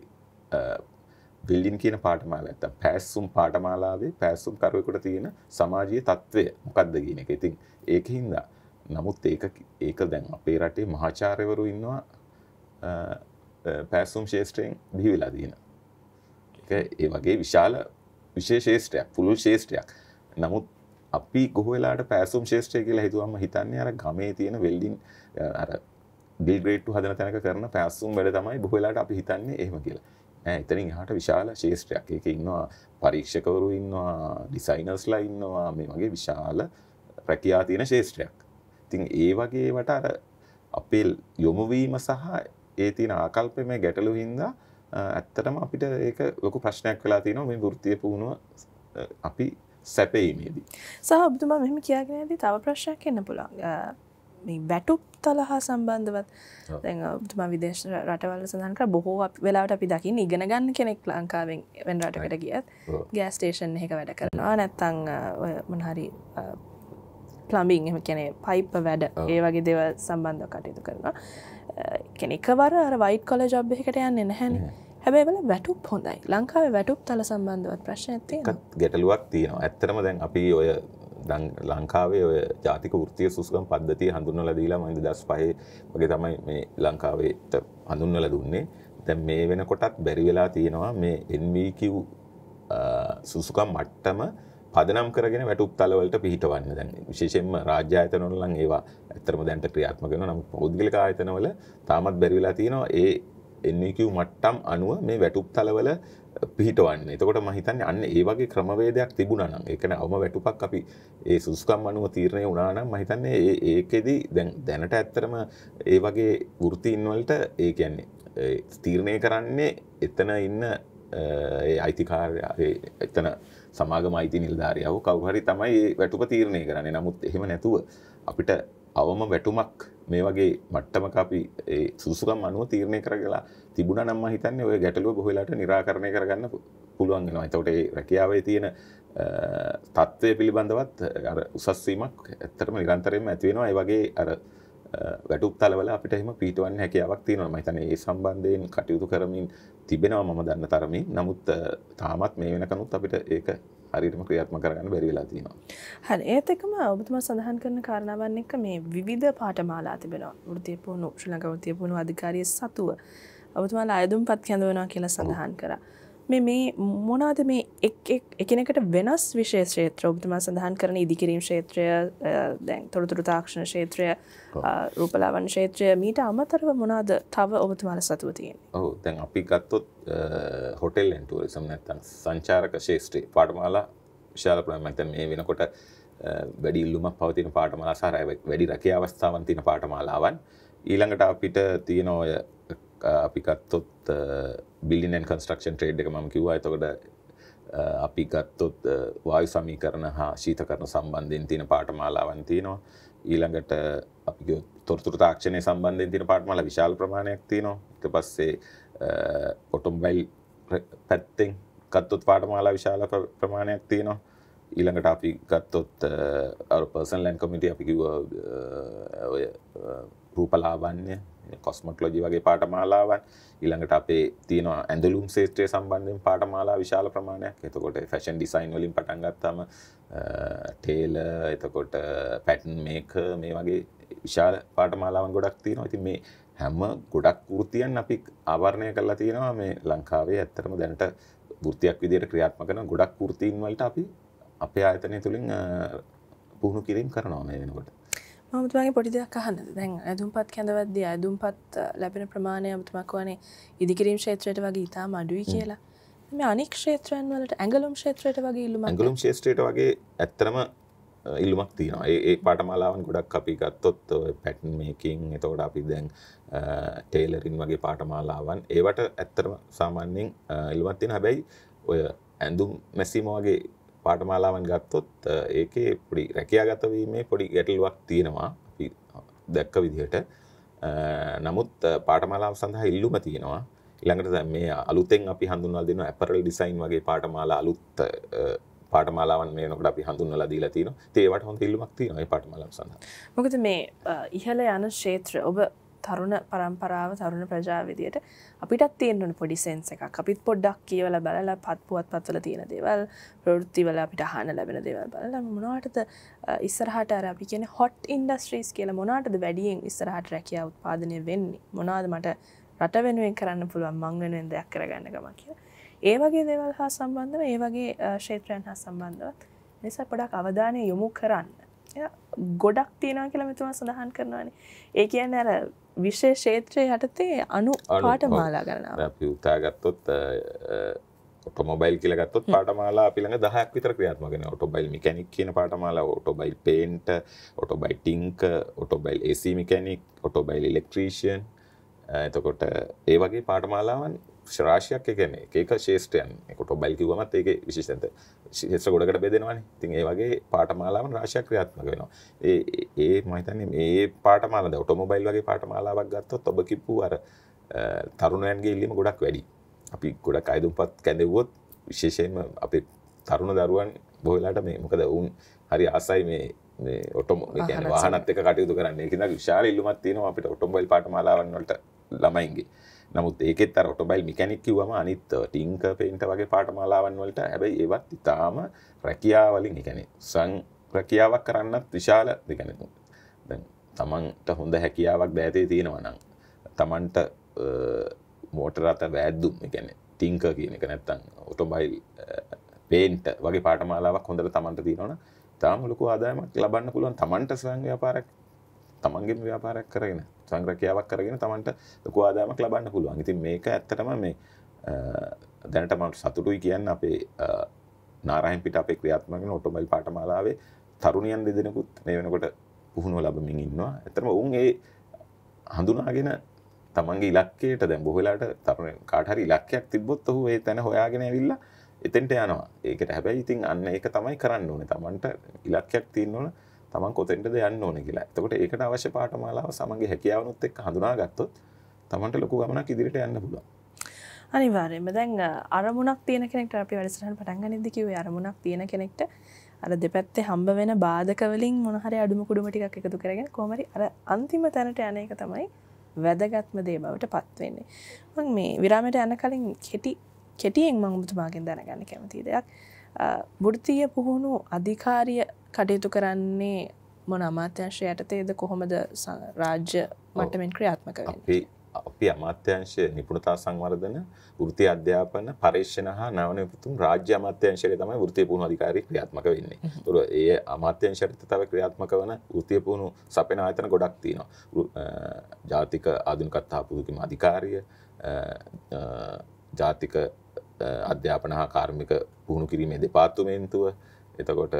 බිල්ඩින් කියන පාටමාල ඇත පැස්සුම් පාටමාලාවේ පැස්සුම් කරුවකට තියෙන සමාජයේ තත්ත්වය මොකක්ද කියන එක ඉතින් ඒක හින්දා නමුත් ඒක ඒක දැන් අපේ රටේ මහාචාර්යවරු ඉන්නවා පැස්සුම් ශේෂ්ත්‍රයෙන් බිහිවෙලා තියෙනවා ඒක ඒ වගේ විශාල විශේෂේෂ්ටයක් පුළුල් ශේෂ්ටයක් නමුත් අපි ගොහවෙලාට පැසුම් ශේෂ්ටය කියලා හිතුවම හිතන්නේ අර ගමේ තියෙන වෙල්ඩින් අර බිල්ග්‍රේට්ටු හදන තැනක කරන පැසුම් වැඩ තමයි බොහවෙලාට අපි හිතන්නේ එහෙම කියලා එතනින් හට විශාල ශේෂත්‍රයක් එක ඉන්නවා පරීක්ෂකවරු ඉන්නවා ඩිසයිනර්ස්ලා ඉන්නවා මේ වගේ විශාල රැකයා තියෙන ශේෂත්‍රයක් ඉතින් ඒ වගේවට අර අපේ යොමුවීම සහ ඒ තියෙන ආකල්පය මේ ගැටලු හින්දා ඇත්තටම අපිට ඒක ලොකු ප්‍රශ්නයක් වෙලා තියෙනවා මේ වෘත්තිය පුහුණුව අපි සැපීමේදී. සහ ඔබතුමා මෙහෙම කියාගෙන යද්දී තව ප්‍රශ්නයක් එන්න පුළුවන්. මේ වැටුප් තලහා සම්බන්ධවත් දැන් ඔබතුමා විදේශ රටවල සඳහන් කරා බොහෝ වෙලාවට අපි දකින්න ඉගෙන ගන්න කෙනෙක් ලංකාවෙන් වෙන රටකට ගියත් ගෑස් ස්ටේෂන් එකක වැඩ කරනවා නැත්නම් මොන හරි ප්ලම්බින් එහෙම කියන්නේ පයිප් වැඩ ඒ වගේ දේවල් සම්බන්ධව කටයුතු කරනවා. කෙනෙකවර අර වයිට කොල ජබ් එකට යන්න නැහැන හැබැයි වල වැටුප් හොඳයි ලංකාව වැටුප් තල සම්බන්ධවත් ප්‍රශ්න ඇති ගැටලුවක් තියෙනවා ඇත්තරම දැන් අපි ඔය ලංකාවේ ඔය ජාතික ෘතිය සුස්කම් පද්ධතිය හඳුන්වල දීලා මන්ද දස් පහේ වගේ තමයි මේ ලංකාවේට හඳුන්වල දුන්නේ දැන් මේ වෙනකොටත් බැරි වෙලා තියෙනවා මේ NVQ සුසුකම් මට්ටම පදනම් කරගෙන වැටුප් තලවලට පිහිටවන්න දැන් විශේෂෙන්ම රාජ්‍යායතනොල්ලන් ඒවා ඇත්තරම දැන්ට ක්‍රියාත්මකෙන නම් පෞද්ගලික ආයතනවල තාමත් බැරිවෙලා තියෙනවා ඒ එන්නක e මට්ටම් අනුව මේ වැටුප් තලවල පිහිටවන්න එතකොට මහිතන්න අන්න ඒ වගේ ක්‍රමවේදයක් තිබුණනම් එකන අවම වැටුපක් අපි ඒ සුස්කම් අනුව තීරණය වුණනම් මහිතන්නේ ඒකෙදී දැනට ඇත්තරම ඒ වගේ වෘතින්වලට ඒ කියන්නේ ස්තීරණය කරන්නේ එතන ඉන්න අයිතිකාරය එතන සමාගම අයිති නිල්ධාරයාව කවහරි තමයි වැටුප තීරණය කරන්නේ නමුත් එහෙම නැතුව අපිට අවම වැටුමක් මේ වගේ මට්ටමක අපි සුසුකම් අනුව තීරණය කරගලා තිබුණ නම්ම හිතන්නේ ඔය ගැටලුව බොහලාට නිරාකරණය කරගන්න පුළුවන් වෙනවා එතකොට ඒ රැකියාවේ තියෙන තත්ත්වය පිළිබඳවත් අර උසස්වීමක් ඇත්තටම නිරන්තරයෙන්ම ඇතිවෙනවා ඒ වගේ අර වැටුප් තලවල අපිට එහම පිටවන් හැකියාවක් තියෙනවා මහිතන ඒ සම්බන්ධයෙන් කටයුතු කරමින් තිබෙනවා මම දන්න තරමින් නමුත් තාමත් මේ වෙනකනුත් අපිට ඒක හරිටම ක්‍රියාත්ම කරගන්න බැරි වෙලා තියෙනවා. හරි ඒත් එක්කම ඔබතුමා සඳහන් කරන කාරණාවන් එක්ක මේ විවිධ පාඨමාලා තිබෙනවා. වෘත්තීය පුහුණු ශ්‍රී ලංකා වෘත්තීය පුහුණු අධිකාරිය සතුව ඔබතුමාලා අයදුම්පත් කැඳවනවා කියලා සඳහන් කරා. මේ මේ මොනාද මේ එකනකට වෙනස් විශේෂේත්‍ර ඔබතුම සඳහන් කරන ඉදිකිරීම් ශේත්‍රය දැන් තොරතුරු තාක්ෂණ ශේත්‍රය රූපලාවන් ශේත්‍රය මීට අමතරව මොනාද තව ඔබතුමාල සතුවතියෙන් ඔහු තැන් අපි ගත්තොත් හොටෙල් ඇන්ටුවරිසම් නැත්තන් සංචාරක ශේෂත්‍රී පාටමාලා විශාල ප්‍රම ඇත මේ වෙනකොට වැඩිල්ලුමක් පවතින පාටමලා සාරය වැඩි රැකි අවස්ථාවන් තින පාටමාලාවන් ඊළඟට අපිට තියෙන ඔය අපි ගත්තොත් ගත්තොත් බිලිනන් කන්ස්ට්‍රක්ෂන් ට්‍රේඩ් එක ම කිවවා එතකොට අපි ගත්තොත් වායු සමීකරණ හා ශීත කරන සම්බන්ධයෙන් තියෙන පාටමාලාවන් තියෙනවා ඊළඟට අපි තොරතුර තාක්ෂණය සම්බන්ධයෙන් තියෙන පාටමාලා විශාල ප්‍රමාණයක් තියෙනවා ඊට පස්සේ ඔටොම්බයිල් පැත්තෙන් ගත්තොත් පාටමාලා විශාල ප්‍රමාණයක් තියෙනවා ඊළඟට අපි ගත්තොත් පර්සන් ලැන් කමිටි අපි කිව්ව රූපලාබන්ය කොස්මටලෝජි වගේ පාටමාලාවන් ඉළඟට අපේ තියන ඇඳලුම් සේත්‍රය සම්බන්ධෙන් පාටමාලා විශාල ප්‍රමාණයක් එතකොට ෆැෂන් ඩිසයින් වලින් පටන්ගත්තම ටේල එතකොට පැටන් මේක මේ වගේ විශාල පාටමාලාවන් ගොඩක් තියෙනවා ඉතින් මේ හැම ගොඩක් ෘතියන් අපි ආවරණය කරලා තියෙනවා මේ ලංකාවේ ඇත්තරම දැනට ෘතියක් විදියට ක්‍රියාත්මකන ගොඩක් ෘතීන් වලට අපි අපේ ආයතනය තුළින් පුහුණු කිරීම කරනවා මේ වෙනකොට මතුමගේ පොඩි දෙයක් අහන්න දැන් ඇදුම්පත් කැඳවද්දී ඇදුම්පත් ලැබෙන ප්‍රමාණය අතුමක්වනේ ඉදිකිරීම් ශේත්‍රයට වගේ ඉතා මඩුයි කියලා මේ අනික් ක්ෂේත්‍රයන් වලට ඇගලුම් ශේත්‍රයට වගේ ඉල්ලුම ඇගලුම් ශේත්‍රයට වගේ ඇත්තරම ඉල්ලුමක් තියෙනවා ඒ පාටමලාවන් ගොඩක් අපි ගත්තොත් පැටන් මේකින් එතකොට අපි දැන් ටේලරින් වගේ පාටමාලාවන් ඒවට ඇත්තරම සාමාන්‍යෙන් ඉල්මත්තින හැබැයි ඔය ඇඳුම් මැසීම වගේ පාටමාලාවන් ගත්තොත් ඒකේ පොඩි රැකයාගතවීමේ පොඩි ගැටලුවක් තියෙනවා අපි දැක්ක විදිහට නමුත් පාටමාලාව සඳහා ඉල්ලුම තියෙනවා ඉළඟට මේ අලුතෙන් අපි හඳුන්වල් දෙන ඇපරල් ඩිසයින් වගේ පාටමාලා අලුත් පාටමාලාවන් මේනකට අපි හඳුන්වල දීලා තියෙන ඒවට හොඳ ඉල්ලුමක් තියෙනවා පාටමාලාව සඳහා මොකද මේ ඉහළ යන ක්ෂේත්‍ර ඔබ තරුණ පරම්පරාව තරුණ ප්‍රජාවිදියට අපිටත් තියෙන්න්න පොඩි සෙන්ස එකක් අපිත් පොඩ්ඩක් කියවල බලලා පත් පුවත් පත්වල තියෙන දේවල් ප්‍රෘත්තිවල අපිට හන ලැබෙන දේවල් බල මොනාටද ඉස්සරහට අපි කියන හොට් ඉන්ඩස්ට්‍රීස් කියල මොනාටද වැඩියෙන් ඉස්සරහට රැකිය උත්පාදනය වෙන්නේ මොනාද මට රට වෙනුවෙන් කරන්න පුළුවන් මංගනුවෙන් දෙයක් කරගන්න ගම කිය ඒ වගේ දේවල් හා සම්බන්ධව ඒ වගේ ශේත්‍රයන් හා සම්බන්ධවත් නිසා පොඩක් අවධානය යොමු කරන්න ගොඩක් තියෙන කියලමතුමා සඳහන් කරනවානේ ඒ කියන්න අර විශ්ෂය ශේත්‍රය යටතේ අනු පාට මාලා කරන අපි උතාගත්තොත් ඔටොමොබයිල් කියලගත්තොත් පාටමාලා පිළඟ දහයක් විතර ක්‍රියාත්මගෙන ඔටොබයිල් මිකැනික් කියන පාටමාලා ඔටොබයිල් පේන්ට ඔටොබයිටිංක ඔටොබයිල් ඒසි මිකැනික් ඔටොබයිල් ඉලෙක්ට්‍රීෂයන් එතකොට ඒ වගේ පාටමාලාවන් ශරාශයක් එකන ඒක ශේෂ්ටයන් කොට බැල් කිවමත් ඒක විශේෂත ශේත්‍ර ගොඩකට බෙදෙනවාන තින් ඒ වගේ පාටමාලාවන් රාශයක් ක්‍රියාත්මක වෙනවා ඒ මහිතන මේ පාටමාලද ඔටොමොබයිල් වගේ පාටමාලාවක් ගත්තොත් ඔබ කිප්පු අර තරුණයන්ගේ ඉල්ලීම ගොඩක් වැඩි අපි ගොඩක් අයදුම් පත් කැඳෙවොත් විශේෂයෙන්ම අපේ තරුණ දරුවන් බොහලාට මේ මොකද ඔවුන් හරි ආසයි මේ ඔටම වාහනත් එක කටයුතු කරන්නේ එකද විශාල ඉල්ලුමත් තියෙනවා අපිට ඔටොම්බයිල් පාටමාලාවන් වලට ළමයින්ගේ නමුත් ඒකෙත් අර ඔටෝබයිල් මිකැනික් කිව්වම අනිත් ටින්ක පේන්ට වගේ පාඨමාලාවන් වලට හැබැයි ඒවත් ඊටාම රැකියාවලින් ඒ සං රැකියාවක් කරන්නත් විශාල දෙකන දැන් තමන්ට හොඳ හැකියාවක් දෑතේ තියෙනවා නම් තමන්ට මෝටර අත වැද්දුම් කියන්නේ තිංක කියන එක නැත්තම් ඔටෝබයිල් පේන්ට් වගේ පාඨමාලාවක් හොඳට තමන්ට තියෙනවනම් තාම ලොකු ආදායමක් ලබන්න පුළුවන් තමන්ට ස්වයං ව්‍යාපාරයක් තමන්ගේම ව්‍යාපාරයක් කරගෙන සංග්‍රකයාවක් කරගෙන තමන්ට ලොකු ආදාමක් ලබන්න පුළුවන්. ඉතින් මේක ඇත්තටම මේ දැනට මට සතුටුයි කියන්න අපේ නාරහින් පිට අපේ ක්‍රියාත්මකන ඔටෝමයිල් පාඨමාලාවේ තරුණියන් දෙදෙනෙකුත් මේ වෙනකොට පුහුණුව ලබමින් ඉන්නවා. ඇත්තටම ඔවුන් ඒ හඳුනාගෙන තමන්ගේ ඉලක්කයට දැන් බොහලාට තරුණ කාට හරි ඉලක්කයක් තිබ්බොත් ඔහු ඒ තැන හොයාගෙන ඇවිල්ලා එතෙන්ට යනවා. ඒකට හැබැයි ඉතින් අන්න ඒක තමයි කරන්න ඕනේ. තමන්ට ඉලක්කයක් තියෙන්න ඕනේ. තමන් කොතෙන්ටද යන්න ඕන කියලා. එතකොට ඒකට අවශ්‍ය පාඨමාලාව සමගගේ හැකියාවනොත් එක්ක හඳුනාගත්තොත් තමන්ට ලොකු ගමනක් ඉදිරියට යන්න පුළුවන්. අනිවාර්යයෙන්ම දැන් අරමුණක් තියෙන කෙනෙක්ට අපි වැඩසටහන පටන් ගනිද්දී කිව්වේ අරමුණක් තියෙන කෙනෙක්ට අර දෙපැත්තේ හම්බ වෙන බාධක වලින් මොන හරි අඩුම කුඩුම ටිකක් එකතු කරගෙන කොහොම හරි අර අන්තිම තැනට යන එක තමයි වැදගත්ම දේ බවට පත් වෙන්නේ. මම මේ විරාමයට යන කලින් කෙටි කෙටියෙන් මම ඔබතුමාගෙන් දැනගන්න කැමති දෙයක්. බෘතිය පුහුණු අධිකාරිය කටයුතු කරන්නේ මොන අමාත්‍යංශය යටතේද කොහොමද රාජ්‍ය මටමෙන් ක්‍රියාත්මක අපි අපි අමාත්‍යංශය නිපුණතා සංවර්ධන වෘත්ති අධ්‍යාපන පර්ේෂණ හා නවන උපතුම් රාජ්‍ය අමාත්‍යංශයට තමයි වෘත්තිය පුහුණු අධිකාරී ක්‍රියාත්මක වෙන්නේ. ඒතොර ඒ අමාත්‍යංශයට තව ක්‍රියාත්මක වන වෘත්තිය පුහුණු සපෙන ආයතන ගොඩක් තියෙනවා. ජාතික ආධුනිකත්ව හා පුදුකිම අධිකාරිය ජාතික අධ්‍යාපන හා කාර්මික පුහුණු කිරීමේ දෙපාර්තුමේන්තුව එතකොට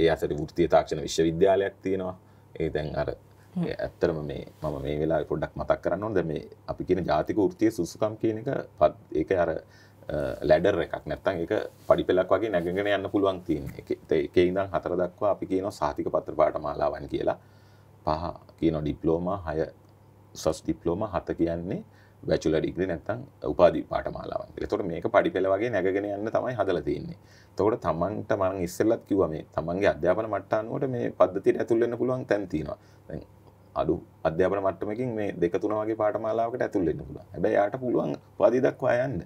ඒ අසට ෘතිය තාක්ෂණ විශ්වවිද්‍යාලයක් තියෙනවා ඒ දැන් අර ඇත්තරම මේ මම මේ වෙලා පොඩක් මතක් කරන්න ඕන ද මේ අපි කියන ජාතික ෘතිය සුසුකම් කියන එක පත් ඒක අර ලැඩර් එකක් නැත්තම් ඒක පඩි පෙලක් වගේ නැගගෙන යන්න පුළුවන් තියෙන එක ඒකේ ඉඳන් හතර දක්වා අපි කියනවා සාහිතික පත්‍ර පාඨමාලාවන් කියලා පහ කියනවා ඩිප්ලෝමා 6 උසස් ඩිප්ලෝමා 7 කියන්නේ වැචුල ඩිග්‍රි නැත්තම් උපාධි පාඨමාලාවන් කියලා. එතකොට මේක පඩි පෙළ වගේ නැගගෙන යන්න තමයි හදලා තියෙන්නේ. එතකොට තමන්ට මම ඉස්සෙල්ලත් කිව්වා මේ තමන්ගේ අධ්‍යාපන මට්ට අනුවට මේ පද්ධතියට ඇතුල් වෙන්න පුළුවන් තැන් තියෙනවා. දැන් අඩු අධ්‍යාපන මට්ටමකින් මේ දෙක තුන වගේ පාඨමාලාවකට ඇතුල් වෙන්න පුළුවන්. හැබැයි යාට පුළුවන් උපාධිය දක්වා යන්න.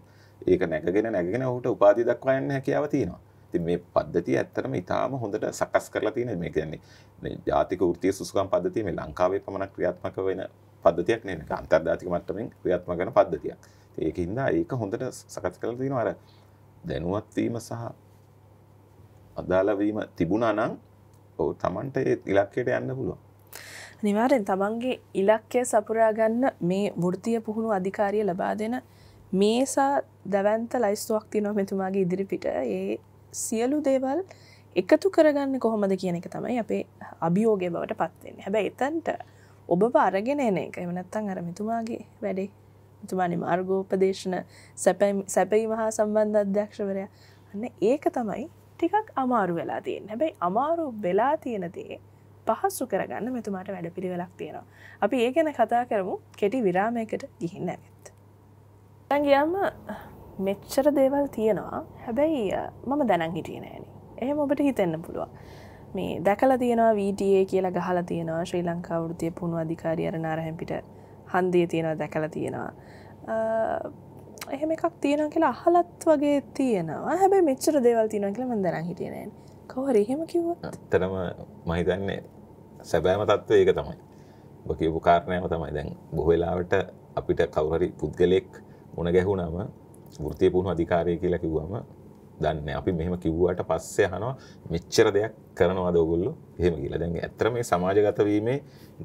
ඒක නැගගෙන නැගගෙන ඔහුට උපාධිය දක්වා යන්න හැකියාව තියෙනවා. ඉතින් මේ පද්ධතිය ඇත්තටම ඉතාම හොඳට සකස් කරලා තියෙන මේ කියන්නේ මේ ජාතික වෘත්තීය සුසුකම් පද්ධතිය මේ ලංකාවේ පමණක් ක්‍රියාත්මක වෙන පද්ධතියක් නේ අන්තර්ධාතික මට්ටමින් ක්‍රියාත්මක කරන පද්ධතියක්. ඒක හින්දා ඒක හොඳට සකස් කරලා තියෙනවා අර දැනුවත් වීම සහ අදාළ වීම තිබුණා නම් ඔව් Tamanට ඒ ඉලක්කයට යන්න පුළුවන්. අනිවාර්යෙන් තමන්ගේ ඉලක්කය සපුරා ගන්න මේ වෘත්තීය පුහුණු අධිකාරිය ලබා දෙන මේසා දැවන්ත ලයිස්තුවක් තියෙනවා මෙතුමාගේ ඉදිරිපිට ඒ සියලු දේවල් එකතු කරගන්න කොහොමද කියන එක තමයි අපේ අභියෝගය බවට පත්වෙන්නේ. හැබැයි එතන්ට ඔබ පාරගෙන එන එක එමනත්තන් අර මෙතුමාගේ වැඩේ මෙතුමානි මාර්ගෝපදේශන සැපැයි මහා සම්බන්ධ අධ්‍යක්ෂවරයා අන්න ඒක තමයි ටිකක් අමාරු වෙලා තියෙන් හැබැයි අමාරු වෙලා තියෙනතියේ පහස්සු කරගන්න මෙතුමාට වැඩ පිළිවෙලක් තියෙනවා. අපි ඒ ගැන කතා කරමු කෙටි විරාමයකට ගිහින්න ඇත්. ගියම්ම මෙච්චර දේවල් තියෙනවා හැබැයි මම දැනන් හිටියනෑන එහෙම ඔබට හිතෙන්න්න පුළුවන් මේ දැකල තියෙනවා වීටයේ කියලා ගහලා තියෙනවා ශ්‍රී ලංකා වෘතිය පුුණු අධිකාරි අර නාරහැම්පිට හන්දේ තියෙනවා දැකල තියෙනවා එහෙම එකක් තියෙන කියලා අහලත් වගේ තියෙනවා හැබැ මෙච්චර දේවල් තියෙන කියල මන්දරන් හිටියනෑ කවර එහෙම කිව තරම මහිතන්නේ සැබෑම තත්ව ඒක තමයි බකිපු කාරණයම තමයි දැන් බොහවෙලාවට අපිට කවුහරි පුද්ගලෙක් මුණ ගැහුණාම ෘතිය පුුණු අධිකාරය කියලා කිව්වාම දන්න අපි මෙහම කිව්වට පස්සේ හනවා මෙච්චර දෙයක් කරනවා දෝගොල්ලු එහෙම කියලා දැන් ඇතර මේ සමාජගතවීමේ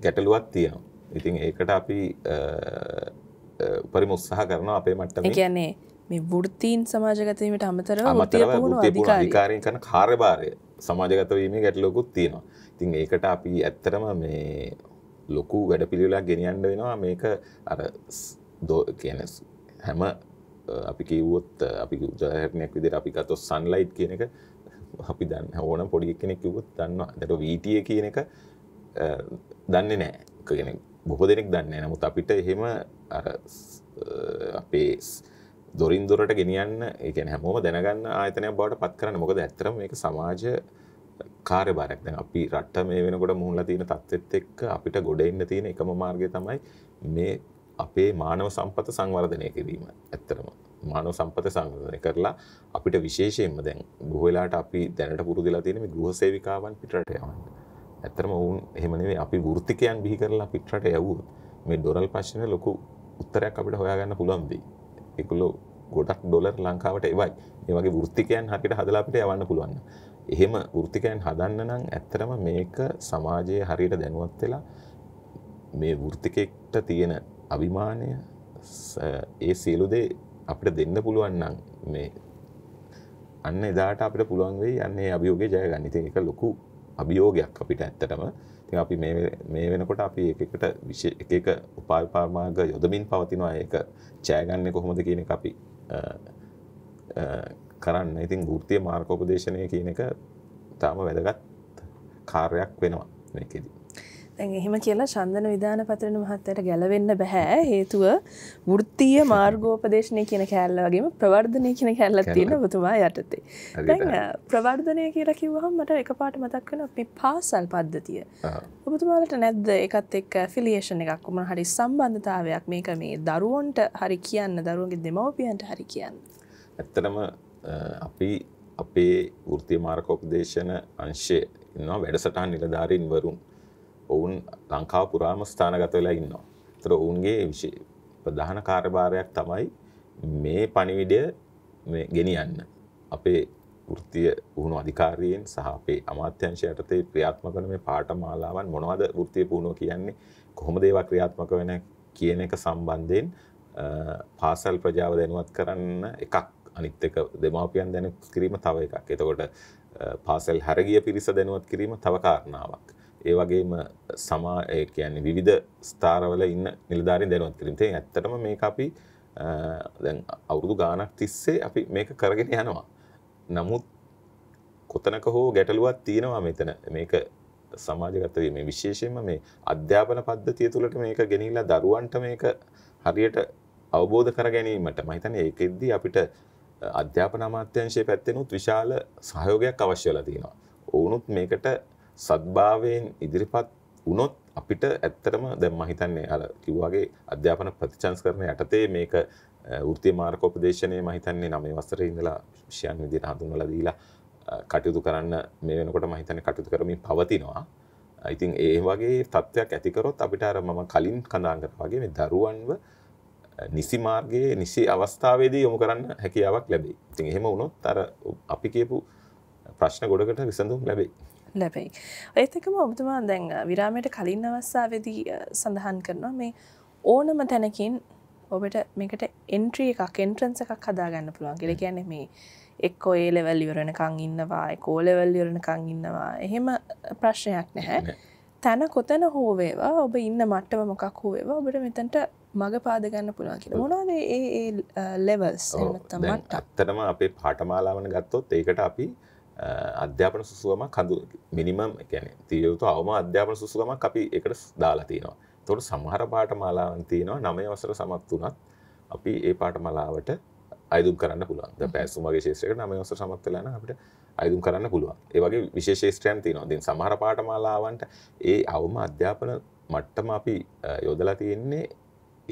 ගැටලුවත් තියෙනවා ඉතින් ඒකට අපි උපරි මුස්සාහ කරනවා අපේ මට්ටම කියන්නේ මේ වෘත්තීන් සමාජගතීමට අමතරව අධිකාරයෙන් කරන කාර්යභාරය සමාජගතවීමේ ගැටලොකුත් තියෙනවා ඉතින් ඒකට අපි ඇත්තරම මේ ලොකු වැඩ පිළිවෙලා ගෙනියන්න වෙනවා මේක අර දෝ කියන හැම අපි කිව්වොත් අපි ජයහරණයක් විදිර අපි ගතොත් සන්ලයිට් කියන එක අපි දන්න ඕන පොඩි කෙනෙක් කිව්වොත් දන්නවා දට වීටිය කියන එක දන්නේ නෑ කෙනෙක් බොහෝ දෙනෙක් දන්නේ නමුත් අපිට එහෙම අර අපේ දොරින් දොරට ගෙනියන්න ඒකන හැමෝම දැනගන්න ආයතනය බවට පත් කරන්න මොකද ඇතර මේක සමාජ කාරබාරක් දැන් අපි රට්ට මේ වෙනකොට මුහුල්ල තියෙන තත්ත්වෙත් එක්ක අපිට ගොඩ එන්න තියෙන එකම මාර්ගය තමයි මේ අපේ මානව සම්පත සංවර්ධනය කිරීම ඇත්තරම මානව සම්පත සංවර්ධනය කරලා අපිට විශේෂයෙන්ම දැන් බොහෝලාට අපි දැනට පුරුදුලා තියෙන මේ ගෘහ සේවිකාවන් පිටරට යවන්න. ඇත්තරම වුන් එහෙම නෙවෙයි අපි වෘත්තිකයන් බිහි කරලා පිටරට යවුවොත් මේ ඩොලර් ප්‍රශ්නේ ලොකු උත්තරයක් අපිට හොයාගන්න පුළුවන් වෙයි. ඒගොල්ලෝ ගොඩක් ඩොලර් ලංකාවට එවයි. මේ වගේ වෘත්තිකයන් හරියට හදලා අපිට යවන්න පුළුවන්. එහෙම වෘත්තිකයන් හදන්න නම් ඇත්තරම මේක සමාජයේ හරියට දැනුවත් වෙලා මේ වෘත්තිකෙක්ට තියෙන අභිමානය ඒ සියලුදේ අපට දෙන්න පුළුවන්නම් මේ අන්න එදාට අපට පුළුවන් වෙයි යන්නේ අභියෝගය ජය ගන්න. ඉතින් ඒක ලොකු අභියෝගයක් අපිට ඇත්තටම. ඉතින් අපි මේ මේ වෙනකොට අපි එක එකට එක එක උපාය පාමාර්ග යොදමින් පවතිනවා. ඒක ජය ගන්න කොහොමද කියන එක අපි කරන්න. ඉතින් වෘත්තීය මාර්ග උපදේශනය කියන එක තාම වැදගත් කාර්යයක් වෙනවා මේකෙදි. දැන් එහෙම කියලා චන්දන විධාන පතරන මහත්තයට ගැලවෙන්න බැහැ හේතුව වෘත්තිය මාර්ගෝපදේශනය කියන කෑල්ල වගේම ප්‍රවර්ධනය කියන කැල්ල තියෙන බතුමා යටතේ. ප්‍රවර්ධනය කියලා කිව්වහම් මට එක පාට මතක්කන අපි පාසල් පද්ධතිය. ඔබතුමාලට නැද්ද එකත් එක් ෆිලියේෂණ එකක් උම හරි සම්බන්ධතාවයක් මේක මේ දරුවන්ට හරි කියන්න දරුවන්ගේ දෙමවපියන්ට හරි කියන්න. ඇත්තටම අපි අපේ ෘතිය මාර්කෝපදේශන අංශය ඉන්නවා වැඩසටහන් නිලධාරීන් වරුන්. ඔවුන් ලංකාව පුරාම ස්ථානගත වෙලා ඉන්නවා. තර ඔවුන්ගේ ප්‍රධාන කාර්භාරයක් තමයි මේ පණිවිඩය ගෙනියන්න. අපේ ෘතිය වුණු අධිකාරයෙන් සහ අපේ අමාත්‍යංශය යටතේ ක්‍රියාත්මක වන මේ පාඨමාලාවන් මොනවද වෘත්තිය පුහුණුව කියන්නේ කොහොමද ඒවා ක්‍රියාත්මක වෙන කියන එක සම්බන්ධයෙන් පාසල් ප්‍රජාව දැනුවත් කරන්න එකක් අනිත් එක දෙමාපියන් දැනුවත් කිරීම තව එකක්. එතකොට පාසල් හැරගිය පිරිස දැනුවත් කිරීම තව කාරණාවක්. ඒ වගේම සමා කියන්නේ විවිධ ස්ථාරවල ඉන්න නිලධාරීන් දැනුවත් කිරීම. ඉතින් ඇත්තටම මේක අපි දැන් අවුරුදු ගාණක් තිස්සේ අපි මේක කරගෙන යනවා. නමුත් කොතනක හෝ ගැටලුවක් තියෙනවා මෙතන. මේක සමාජගත වීම විශේෂයෙන්ම මේ අධ්‍යාපන පද්ධතිය තුළට මේක ගෙනිහිලා දරුවන්ට මේක හරියට අවබෝධ කර ගැනීමට මම හිතන්නේ ඒකෙද්දී අපිට අධ්‍යාපන අමාත්‍යංශයේ පැත්තෙනුත් විශාල සහයෝගයක් අවශ්‍ය වෙලා තියෙනවා. වුණුත් මේකට සත්භාවයෙන් ඉදිරිපත් වනොත් අපිට ඇත්තරම දැම්ම හිතන්නේ අල කිව්වාගේ අධ්‍යාපන ප්‍රතිචංස්කරන යටතේ මේක ෘතිය මාර්කෝපදේශනය මහිතන්නේ නමේ වසර ඉඳලා ෂයන් විදිට හඳුන්වල දීලා කටයුතු කරන්න මේ වෙනකොට මහිතන කටයුතු කරමින් පවතිනවා. ඉතින් ඒ වගේ තත්ත්වයක් ඇතිකරොත් අපිට අර මම කලින් කඳාගර වගේ මේ දරුවන්ව නිසි මාර්ගයේ නිසි අවස්ථාවේදී යොමු කරන්න හැකියාවක් ලැබේ. ඉතින් එහෙම වුණොත් අර අපි කියපු ප්‍රශ්න ගොඩකට විසඳුම් ලැබේ. ලැබයි. ඒත්තකම ඔබතුමා දැන් විරාමයට කලින් අවස්සාාවදී සඳහන් කරනවා මේ ඕනම තැනකින් ඔබට මේකට එන්ට්‍රී එකක් එන්ට්‍රන්ස එකක් හදාගන්න පුළුවන් කෙල ගැන මේ එක් ඔඒලෙවල් ඉවරණකං ඉන්නවා කෝලෙවල් ඉවරණකං ඉන්නවා එහෙම ප්‍රශ්නයක් නැහැ. තැන කොතැන හෝවේවා ඔබ ඉන්න මට්ටම මොකක් හෝවේවා ඔබට මෙතැන්ට මඟ පාදගන්න පුළුවන් කියෙන මොනාද ඒ ලෙවල්ස් ඇත්තටම අපේ පාටමාලාවන ගත්තොත් ඒකට අපි අධ්‍යාපන සුසුවම කඳු මිනිමම් එකැන තියයුතු අවම අධ්‍යාපන සුසුවමක් අපි එකට දාලා තියෙනවා තොට සමහර පාට මලාවන් තියෙනවා නමය වසර සමත් වනත් අපි ඒ පාට මලාවට අයදුම් කරන්න පුළුවන් පැසුමගේ ශේෂක නමයවස සමත්වෙලන අපට අයදුම් කරන්න පුළුවන් ඒවගේ විශේෂේත්‍රයන් තියෙනවා දෙන් සමහර පාට මලාවන්ට ඒ අවම අධ්‍යාපන මට්ටම අපි යොදලා තියෙන්නේ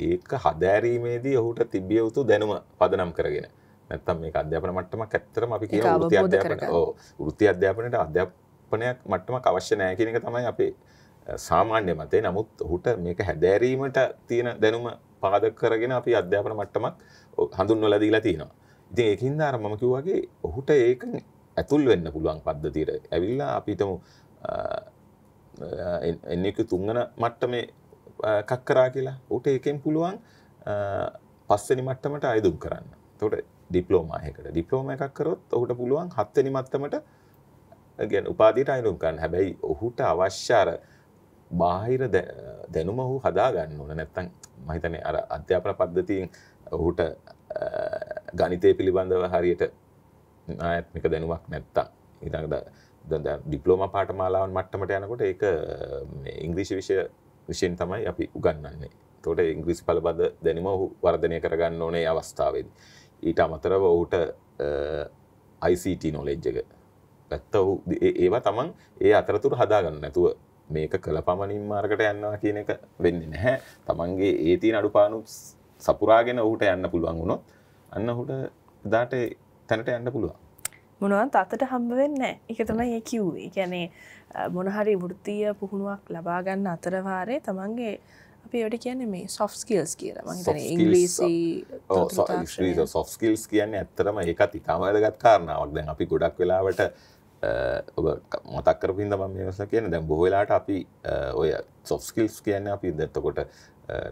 ඒක හදෑරීමේදී ඔහුට තිබිය යුතු දැනුම පදනම් කරගෙන නැත්තම් මේ අධ්‍යාපන මට්ටමක් ඇත්තටම අපි කියන වෘත්ති අධ්‍යාපන ඕ වෘත්ති අධ්‍යාපනයේ අධ්‍යාපනයක් මට්ටමක් අවශ්‍ය නැහැ කියන එක තමයි අපේ සාමාන්‍ය මතය. නමුත් ඔහුට මේක හැදෑරීමට තියෙන දැනුම පාදක කරගෙන අපි අධ්‍යාපන මට්ටමක් හඳුන්වලා දීලා තියෙනවා. ඉතින් ඒකින්ද අර මම කිව්වාගේ ඔහුට ඒක ඇතුල් වෙන්න පුළුවන් පද්ධතියට ඇවිල්ලා අපි හිතමු එන්නක තුන්ගන මට්ටමේ කක්කරා කියලා ඌට ඒකෙන් පුළුවන් පස්සනි මට්ටමට අයදුම් කරන්න. තොට ඩිප්ලෝමායකට ඩිප්ලෝම එකක් කරොත් ඔහුට පුළුවන් හත්වනි මත්තමට ගැන උපාදිට අයිනුම් කන්න හැබැයි ඔහුට අවශ්‍යාර බාහිර දැනුම ඔහු හදාගන්න ඕන නැත්තං මහිතන අර අධ්‍යාපන පද්ධතියෙන් ඔහුට ගනිතය පිළිබඳව හරියට නායත්මික දැනුමක් නැත්තා ඉතට ඩිප්ලෝම පාට මාලාවන් මට්ටමට යනකොට ඒක ඉංග්‍රීෂි විෂය විෂයෙන් තමයි අපි උගන්නන්නේ තොට ඉංග්‍රීස් පලබද දැනිම ඔහු වර්ධනය කරගන්න ඕනේ අවස්ථාවේදී. ඊට අමතරව ඔහුට ICT නොලෙජ්ජක පැත්ත ඔහු ඒවා තමන් ඒ අතරතුර හදාගන්න නැතුව මේක කළ පමණින් මාර්කට යන්නවා කියන එක වෙන්න නැහැ තමන්ගේ ඒති අඩුපානු සපුරාගෙන ඔහුට යන්න පුළුවන් වුණොත් අන්න හුට දාට තැනට යන්න පුළුවන් මොනවත් අතට හම්බවෙන්න එක තමයි ඒ කිව්වේ ගැනේ මොනහරි වෘත්තිය පුහුණුවක් ලබාගන්න අතරවාරය තමන්ගේ අපිට කියන්නේ මේ සොෆ් ස්කිල්ස් කියලා මහිතන ඉංග්‍රීසි සොෆ් ස්කිල්ස් කියන්නේ ඇත්තරම ඒකත් ඉතාමලගත් කාරණාවක් දැන් අපි ගොඩක් වෙලාවට ඔබ මතක්කර පින්ද ම මේවස කියන දැම් බොහවෙලාට අපි ඔය සොෆ් ස්කිල්ස් කියන්න අපි දැත්තකොට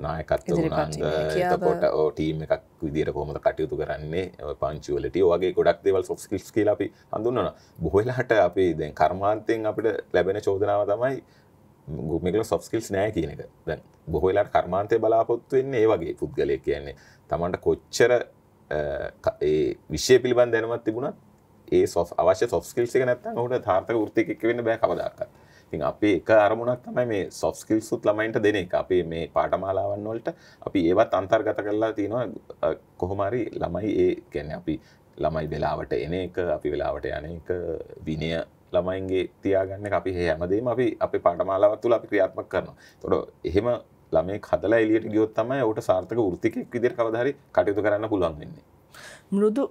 නායකත්ව ගුණන්ගතකොට ටීම එකක් විදිර කොමද කටයුතු කරන්නේ පංචුවලට වගේ ගොඩක් දෙවල් සොෆ් ස්කිල්ස් කියලා අපි හඳුන්නන බොහවෙලාට අපි දැන් කර්මාන්තයෙන් අපිට ලැබෙන චෝදනාව තමයි ගුමෙක්ල සොෆ් කිල්ස් නෑ කියන එක දැන් බොහොලාට කර්මාන්තය බලාපොත්තු වෙන්න ඒ වගේ පුද්ගලය කියන්නේ තමන්ට කොච්චර විශ්ය පිළිබන් දැනමත් තිබුණත් ඒ සොෆ් අවශ්‍ය සොෆ් කිල්ස් එක නැත්තම් ඔහුට තාර්ථක වෘත්තියක් එක්ක වෙන්න බෑ කවදාකවත් ඉතින් අපි එක අරමුණක් තමයි මේ සොෆ් කිල්ස් උත් ළමයින්ට දෙන එක අපි මේ පාඨමාලාවන් වලට අපි ඒවත් අන්තර්ගත කරලා තිනවා කොහොම හරි ළමයි ඒ කියන්නේ අපි ළමයි වෙලාවට එන එක අපි වෙලාවට යන එක විනය ළමයින්ගේ තියාගන්න අපි හැමදේම අපි අප පාටමාලාවත් තුළ අපි ක්‍රියාත්මක කරනවා තොට එහෙම ළමේ කදලා එලියට ගියොත් තමයි ඔහුට සාර්ථක වෘත්තිකෙක් විදිහට කවදාහරි කටයුතු කරන්න පුළුවන් වෙන්නේ. මෘදු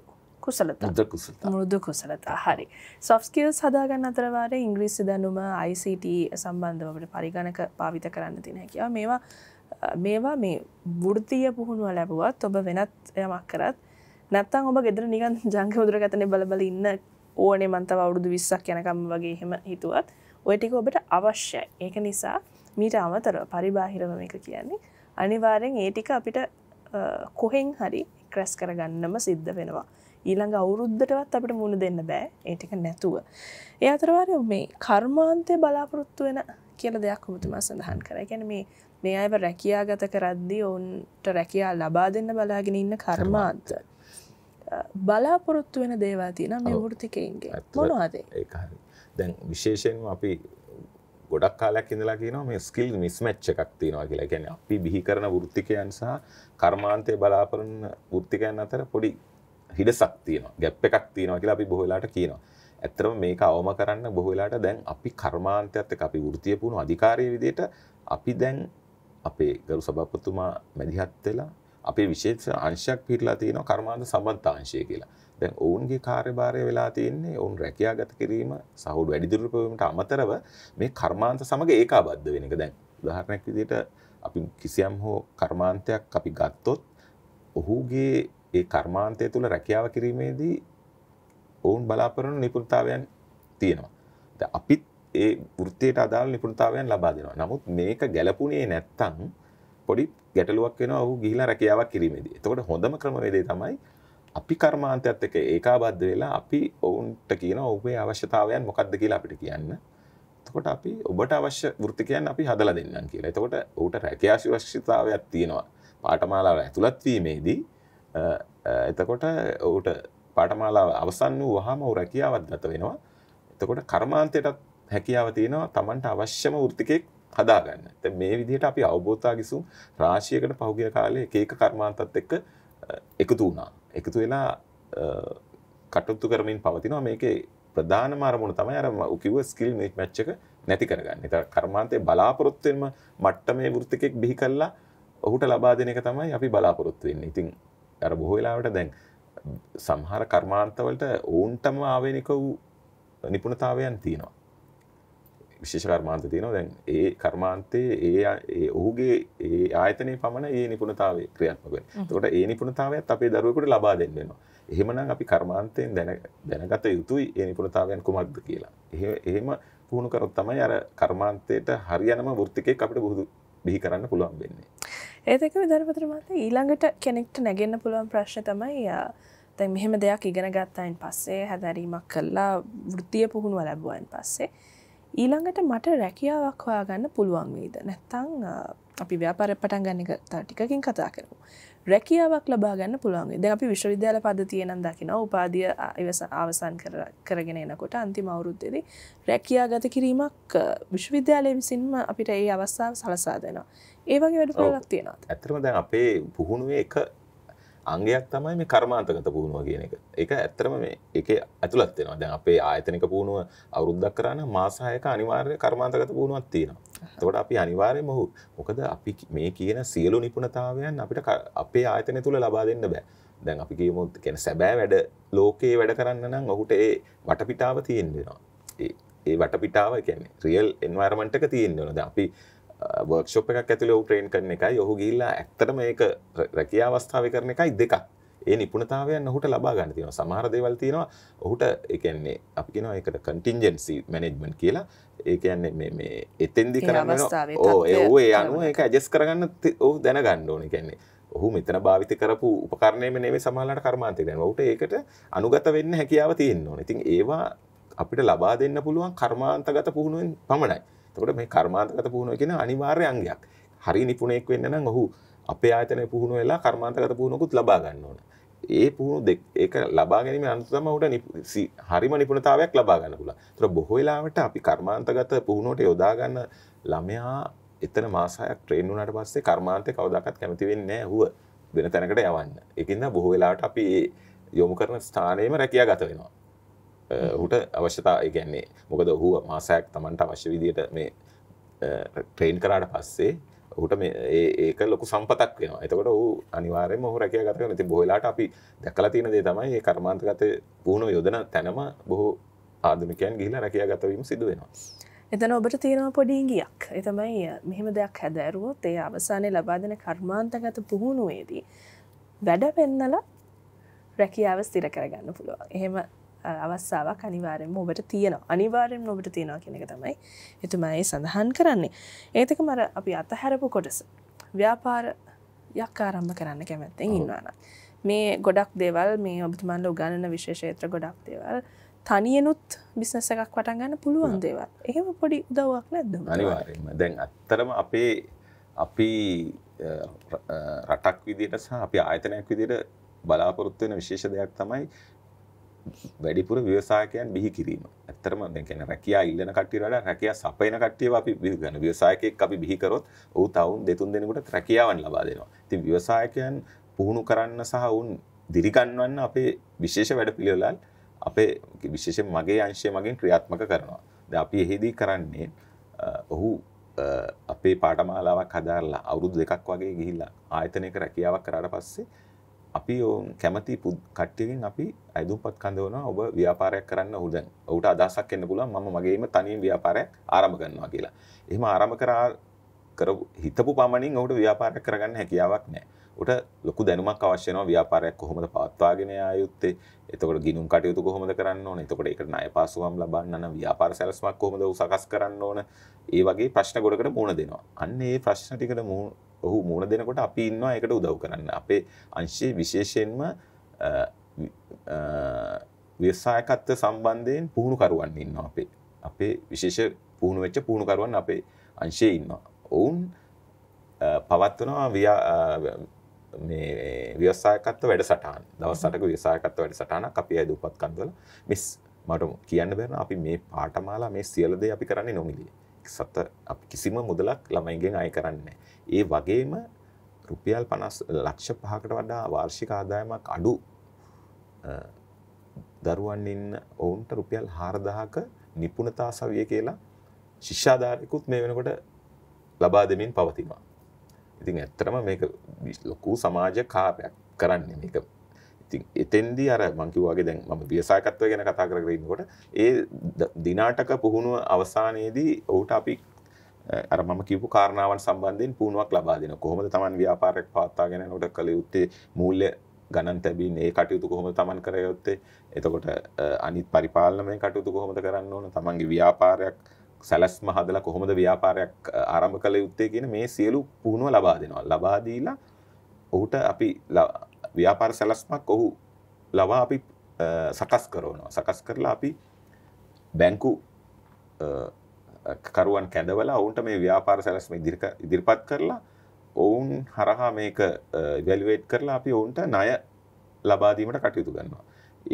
කුසලතා. මෘදු කුසලතා. මෘදු කුසලතා. හරි. soft skills හදාගන්න අතරවාරේ ඉංග්‍රීසි දැනුම ICT සම්බන්ධව අපිට පරිගණක පාවිත කරන්න තියෙන හැකියාව. මේවා මේවා මේ වෘත්තීය පුහුණුව ලැබුවත් ඔබ වෙනත් යමක් කරත් නැත්තම් ඔබ ගෙදර නිකන් ජංග මුදුර ගතනේ බල බල ඉන්න ඕනේ මන්තව අවුරුදු විස්සක් යනකම් වගේ හෙම හිතුවත් ඔය ටික ඔබට අවශ්‍යයි ඒක නිසා මීට අමතර පරිබාහිරව මේක කියන්නේ අනිවාරෙන් ඒ ටික අපිට කොහෙන් හරි ක්‍රැස් කරගන්නම සිද්ධ වෙනවා. ඊළඟ අවුරුද්ධටවත් අපිට මුණ දෙන්න බෑ ඒටික නැතුව. ඒ අතරවාරය මේ කර්මාන්තය බලාපොරොත්තු වෙන කියල දෙයක් ඔබතුමා සඳහන් කර ගැන මේ මේ අයව රැකයා ගත කරද්දි ඔවුන්ට රැකයා ලබා දෙන්න බලාගෙන ඉන්න කර්මාන්ත. බලාපොරොත්තු වෙන දේවා තියන මේ ෘතිකයින්ගේ මොනවාදේ දැන් විශේෂයෙන් අපි ගොඩක් කාලයක් ඉඳලා කියනවා මේ ස්කිල් මිස්මැච් එකක් තියෙනවා කියලා. ඒ කියන්නේ අපි බිහි කරන වෘත්තිකයන් සහ කර්මාන්තය බලාපොරොත්තු වෘත්තිකයන් අතර පොඩි හිඩසක් තියෙනවා. ගැප් එකක් තියෙනවා කියලා අපි බොහෝ වෙලාවට කියනවා. ඇත්තටම මේක අවම කරන්න බොහෝ වෙලාවට දැන් අපි කර්මාන්තයත් එක්ක අපි වෘත්තිය පුහුණු අධිකාරී විදිහට අපි දැන් අපේ ගරු සභාපතිතුමා මැදිහත් වෙලා අපේ විශේෂ අංශයක් පිටලා තියෙනවා කර්මාන්ත සම්බන්ධ අංශය කියලා. දැන් ඔවුන්ගේ කාර්යභාරය වෙලා තියෙන්නේ ඔවුන් රැකියාගත කිරීම සහෝඩු වැඩිදුරු ප්‍රවීමට අමතරව මේ කර්මාන්ත සමග ඒකාබද්ධ වෙන එක. දැන් උදාහරණයක් විදිහට අපි කිසියම් හෝ කර්මාන්තයක් අපි ගත්තොත් ඔහුගේ ඒ කර්මාන්තය තුළ රැකියාව කිරීමේදී ඔවුන් බලාපොරොත්තු නිපුණතාවයන් තියෙනවා. අපිත් ඒ වෘත්තියට අදාළ නිපුණතාවයන් ලබා දෙනවා. නමුත් මේක ගැළපුණේ නැත්තම් පොඩි ගැටලුවක් වෙන ඔහු ගිහිලා රැකියාවක් කිරීමේදී. එතකොට හොඳම ක්‍රමවේදය තමයි අපි කර්මාන්තයත් එක්ක ඒකාබද්ධ වෙලා අපි ඔවුන්ට කියන ඔබේ අවශ්‍යතාවයන් මොකක්ද කියලා අපිට කියන්න. එතකොට අපි ඔබට අවශ්‍ය වෘත්තිකයන් අපි හදලා දෙන්නම් කියලා. එතකොට ඌට රැකියා සුරක්ෂිතතාවයක් තියෙනවා. පාඨමාලාව ඇතුළත් වීමේදී එතකොට ඌට පාඨමාලාව අවසන් වූ වහාම ඌ රැකියාවක් ගත වෙනවා. එතකොට කර්මාන්තයටත් හැකියාව තියෙනවා Tamanට අවශ්‍යම වෘත්තිකෙක් හදාගන්න. දැන් මේ විදිහට අපි අවබෝධාගිසුම් රාශියකට පහුගිය කාලේ එක එක කර්මාන්තත් එක්ක එකතු වුණා. එකතු වෙලා කටයුතු කරමින් පවතිනවා. මේකේ ප්‍රධානම අරමුණ තමයි අර උකිව ස්කිල් මිස්මැච් එක නැති කරගන්න. ඒතර කර්මාන්තයේ බලාපොරොත්තු වෙනම මට්ටමේ වෘත්තිකෙක් බිහි කළා ඔහුට ලබා දෙන එක තමයි අපි බලාපොරොත්තු වෙන්නේ. ඉතින් අර බොහෝ වෙලාවට දැන් සමහර කර්මාන්තවලට ඔවුන්ටම ආවේනික වූ නිපුණතාවයන් තියෙනවා. විශේෂ කර්මාන්ත තියෙනවා දැන් ඒ කර්මාන්තයේ ඒ ඔහුගේ ඒ ආයතනය පමණ ඒ නිපුණතාවේ ක්‍රියාත්මක වෙනවා. එතකොට ඒ නිපුණතාවයත් අපේ දරුවෙකුට ලබා දෙන්න වෙනවා. එහෙමනම් අපි කර්මාන්තයෙන් දැනගත යුතුයි ඒ නිපුණතාවයන් කුමක්ද කියලා. එහෙම පුහුණු කරොත් තමයි අර කර්මාන්තයට හරියනම වෘත්තිකයක් අපිට බුදු බිහි කරන්න පුළුවන් වෙන්නේ. ඒතක විදරපතර මත ඊළඟට කෙනෙක්ට නැගෙන්න්න පුළුවන් ප්‍රශ්න තමයි තැ මෙහෙම දෙයක් ඉගෙන ගත්තයින් පස්සේ හැදැරීමක් කල්ලා වෘතිය පුහුණුව ලැබුවන් පස්සේ ඊළඟට මට රැකියාවක් හොයාගන්න පුළුවන් වෙයිද නැත්තං අපි ව්‍යාපර පටන් ගන්න එක ටිකකින් කතා කරමු. රැකියාවක් ලබා ගන්න පුළුවන් ද අපි විශ්වවිද්‍යාල පද්ධතිය නම් දකින උපාදිය ඉවස අවසන් කරගෙන එනකොට අන්තිම අවුරුද්දෙද රැකයා ගත කිරීමක් විශ්වවිද්‍යාලය විසින්ම අපිට ඒ අවස්ථාව සලසා දෙනවා ඒවගේ වැඩ පලක් තියෙනවා ඇතරම දැන් අපේ පුහුණුවේ එක අංගයක් තමයි මේ කර්මාන්තගත පුහුණුව කියන එක. ඒක ඇත්තටම මේ ඒකේ ඇතුළත් වෙනවා. දැන් අපේ ආයතනික පුහුණුව අවුරුද්දක් කරාන මාස 6ක අනිවාර්ය කර්මාන්තගත පුහුණුවක් තියෙනවා. එතකොට අපි අනිවාර්යයෙන්ම ඔහු මොකද අපි මේ කියන සියලු නිපුණතාවයන් අපිට අපේ ආයතනය තුල ලබා දෙන්න බෑ. දැන් අපි කියමු කියන සැබෑ වැඩ ලෝකයේ වැඩ කරන්න නම් ඔහුට ඒ වටපිටාව තියෙන්න වෙනවා. ඒ වටපිටාව කියන්නේ රියල් එන්වයරන්මන්ට් එක තියෙන්න ඕන. දැන් අපි වර්ක්ෂොප් එකක් ඇතුළ ඔහු ට්‍රේන් කරන එකයි ඔහු ගිල්ලා ඇත්තටම ඒක රැකිය අවස්ථාව කරන එකයි දෙකක් ඒ නිපුණතාවයන් ඔහුට ලබා ගන්න තියෙනවා සමහර දේවල් තියෙනවා ඔහුට ඒ කියන්නේ අපි කියනවා ඒකට කන්ටින්ජන්සි මැනේජ්මන්ට් කියලා ඒ කියන්නේ මේ මේ එතෙන්දි කරන්න ඕ ඒ ඒ අනුව ඒක ඇඩ්ජස්ට් කරගන්න ඔහු දැනගන්න ඕනේ කියන්නේ ඔහු මෙතන භාවිත කරපු උපකරණයම නෙමෙයි සමහරලාට කර්මාන්තේ දැන් ඔහුට ඒකට අනුගත වෙන්න හැකියාව තියෙන්න ඕනේ. ඉතින් ඒවා අපිට ලබා දෙන්න පුළුවන් කර්මාන්තගත පුහුණුවෙන් පමණයි. තොට මේ කර්මාන්තකත පුහුණුව කියෙන අනිවාර්ය අංගයක් හරි නිපුණෙක් වෙන්න නම් ඔහු අපේ ආතනය පුහුණු වෙලා කර්මාන්තකත පුහුණුකුත් ලබා ගන්න ඕන ඒ පුහුණු දෙ ඒක ලබා ගැනීම අනුතම උට හරිම නිපුණතාවයක් ලබා ගන්න පුලා තොර බොහොවෙලාවට අපි කර්මාන්තගත පුහුණුවට යොදාගන්න ළමයා එතන මාසයක් ට්‍රේන් වුණට පස්සේ කර්මාන්තය කවදකත් කැමති වෙන්නේ හුව වෙන තැනකට යවන්න එකින්ද බොහෝ වෙලාට අපි යොමු කරන ස්ථානයම රැකයා ගත වෙනවා හුට අවශ්‍යතා ඉගැන්නේ මොකද හුව මාසයක් තමන්ට අවශ්‍ය විදියට මේ ට්‍රේන් කරාට පස්සේ හුට ඒක ලොක සම්පතක් වෙන එතකට හු අනිවාරය මොහ රැකය ගතක නති බොහලාට අපි දැකල තියෙන දේ තමයි ඒ කර්මාන්තගත පුහුණු යොදන තැනම බොහෝ ආධමිකයන් ගිහිලා රැකයා ගතවීම සිදු වෙනවා. එතන ඔබට තියෙනවා පොඩිංගියක් එතමයි මෙහෙම දෙයක් හැදැරුවොත් ඒ අවසානය ලබාදන කර්මාන්තගත පුහුණුවේදී වැඩ පෙන්නල රැකියාව ස්තිර කරගන්න පුළුවන් එහෙම අවස්සාාවක් අනිවාරෙන් ඔබට තියෙනවා අනිවාරෙන් ඔබට තියෙනවා කෙනෙක තමයි එතුමයි සඳහන් කරන්නේ. ඒතක මර අපි අතහැරපු කොටස. ව්‍යාපාර යක් ආරම්භ කරන්න කැමැත්තෙන් ඉන්නවාන. මේ ගොඩක් දෙවල් මේ ඔබතුමන්ල උගණන විශේෂේත්‍ර ගොඩක් දෙවල් තනියනුත් බිස්නස එකක් වටන් ගන්න පුළුවන් දේවල් එහෙම පොඩි දවක් නැද්ද අනිවාරෙන්ම දැන් අත්තරම අපේ අපි රටක් විදිට සහ අපි ආයතනයක් විදිට බලාපොරොත්තු වෙන විශේෂ දෙයක් තමයි වැඩිපුර ව්‍යවසායකයන් බිහි කිරීම ඇත්තරම දැකැන රැකයා ඉල්ලන කටියට රැකයා සපයන කටියව අපි බිහිගන ව්‍යවසායකෙක් අපි බිහිකරොත් ඔහු තවුන් දෙතුන් දෙනකට රැකියාවන් ලබා දෙනවා ති ව්‍යවසායකයන් පුහුණු කරන්න සහ ඔවුන් දිරිගන්වන්න අපේ විශේෂ වැඩ පිළිවෙලල් අපේ විශේෂ මගේ අංශය මගින් ක්‍රියාත්මක කරනවා ද අපි එහෙදී කරන්නේ ඔහු අපේ පාටමාලාවක් හදාරලා අවුරුදු දෙකක් වගේ ගිහිල්ලා ආයතනයක රැකියාවක් කරාට පස්සේ අපි කැමති කට්ටියකින් අපි අයිදුම්පත් කඳවන ඔබ ව්‍යාපාරයක් කරන්න හුද ඔවුට අදසක් එන්න පුලන් ම මගේම තනින් ව්‍යාපාරයක් ආරම කරන්නවා කියලා. එහම ආරම කරා කර හිතපු පමණින් ඔහුට ව්‍යාපාර කරගන්න හැකියාවක් නෑ. උට ලොකු දැනුමක් අවශ්‍යනවා ව්‍යාපාරයක් කොහොමද පවත්වාගෙන යුත්තේ එතකොට ගිනුම් කටයුතු කොහොමද කරන්න ඕන එතකොට ඒකට ණය පාසුවම් ලබන්න ව්‍යාපාර සැලසුමක් කොහොමද උසකස් කරන්න ඕන ඒ වගේ ප්‍රශ්න ගොඩකට මුහුණ දෙනවා. අන්න ඒ ප්‍රශ්න ටිකට මුහුණ ඔහු මුණ දෙනකොට අපි ඉන්නවා එකට උදව් කරන්න අපේ අංශයේ විශේෂයෙන්ම ව්‍යවසායකත්ව සම්බන්ධයෙන් පුහුණුකරුවන් ඉන්නවා අපේ අපේ විශේෂ පුහුණු වෙච්ච පුහුණුකරුවන් අපේ අංශයේ ඉන්නවා ඔවුන් පවත්වනවා මේ ව්‍යවසායකත්ව වැඩසටහන් දවස් 8ක ව්‍යවසායකත්ව වැඩසටහනක් අපි අද උපත් කන්දවල මිස් මට කියන්න බැරි අපි මේ පාඨමාලා මේ සියලු දේ අපි කරන්නේ නොමිලේ සත කිසිම මුදලක් ළමයිගෙන් අය කරන්න. ඒ වගේම රුපියල් පනස් ලක්ෂ පහකට වඩා වාර්ෂික ආදායමක් අඩු දරුවන් ඉන්න ඔවුන්ට රුපියල් හාරදාහක නිපුණතා සවිය කියලා ශිෂ්‍යාධාරයකුත් මේ වෙනකොට ලබා දෙමින් පවතිනවා. ඉතින් ඇත්තරම මේක ලොකු සමාජ කාපයක් කරන්න මේක ඉතින් එතෙන්දී අර මංකිවගේ දැන් ම ව්‍යසායකත්ව ගැන කතා කරගන්නකොට ඒ දිනාටක පුහුණුව අවසානයේදී ඔහුට අපි අර මම කිව්පු කාරණාවන් සම්බන්ධයෙන් පුහුණුවක් ලබා දෙන කොහොමද තමන් ව්‍යාපාරයක් පවත්වාගෙන නොට කළ යුත්තේ මූල්‍ය ගණන් තැබීම ඒ කටයුතු කොහොම තමන් කරයොත්තේ එතකොට අනිත් පරිපාලනය කටයුතු කොහොමද කරන්න ඕන තමන්ගේ ව්‍යාපාරයක් සැලස්ම හදලා කොහොමද ව්‍යාපාරයක් ආරම්භ කළ යුත්තේ කියන මේ සියලු පුහුණුව ලබා දෙනවා ලබා දීලා ඔහුට අපි ව්‍යාපාර සැලස්මක් ඔහු ලවා අපි සකස් කරනවා සකස් කරලා අපි බැංකු කරුවන් කැඳවලා ඔවුන්ට මේ ව්‍යාපාර සැලස්ම ඉදිරිපත් කරලා ඔවුන් හරහා මේක ඉවැලුවේට් කරලා අපි ඔවුන්ට ණය ලබා දීමට කටයුතු කරනවා.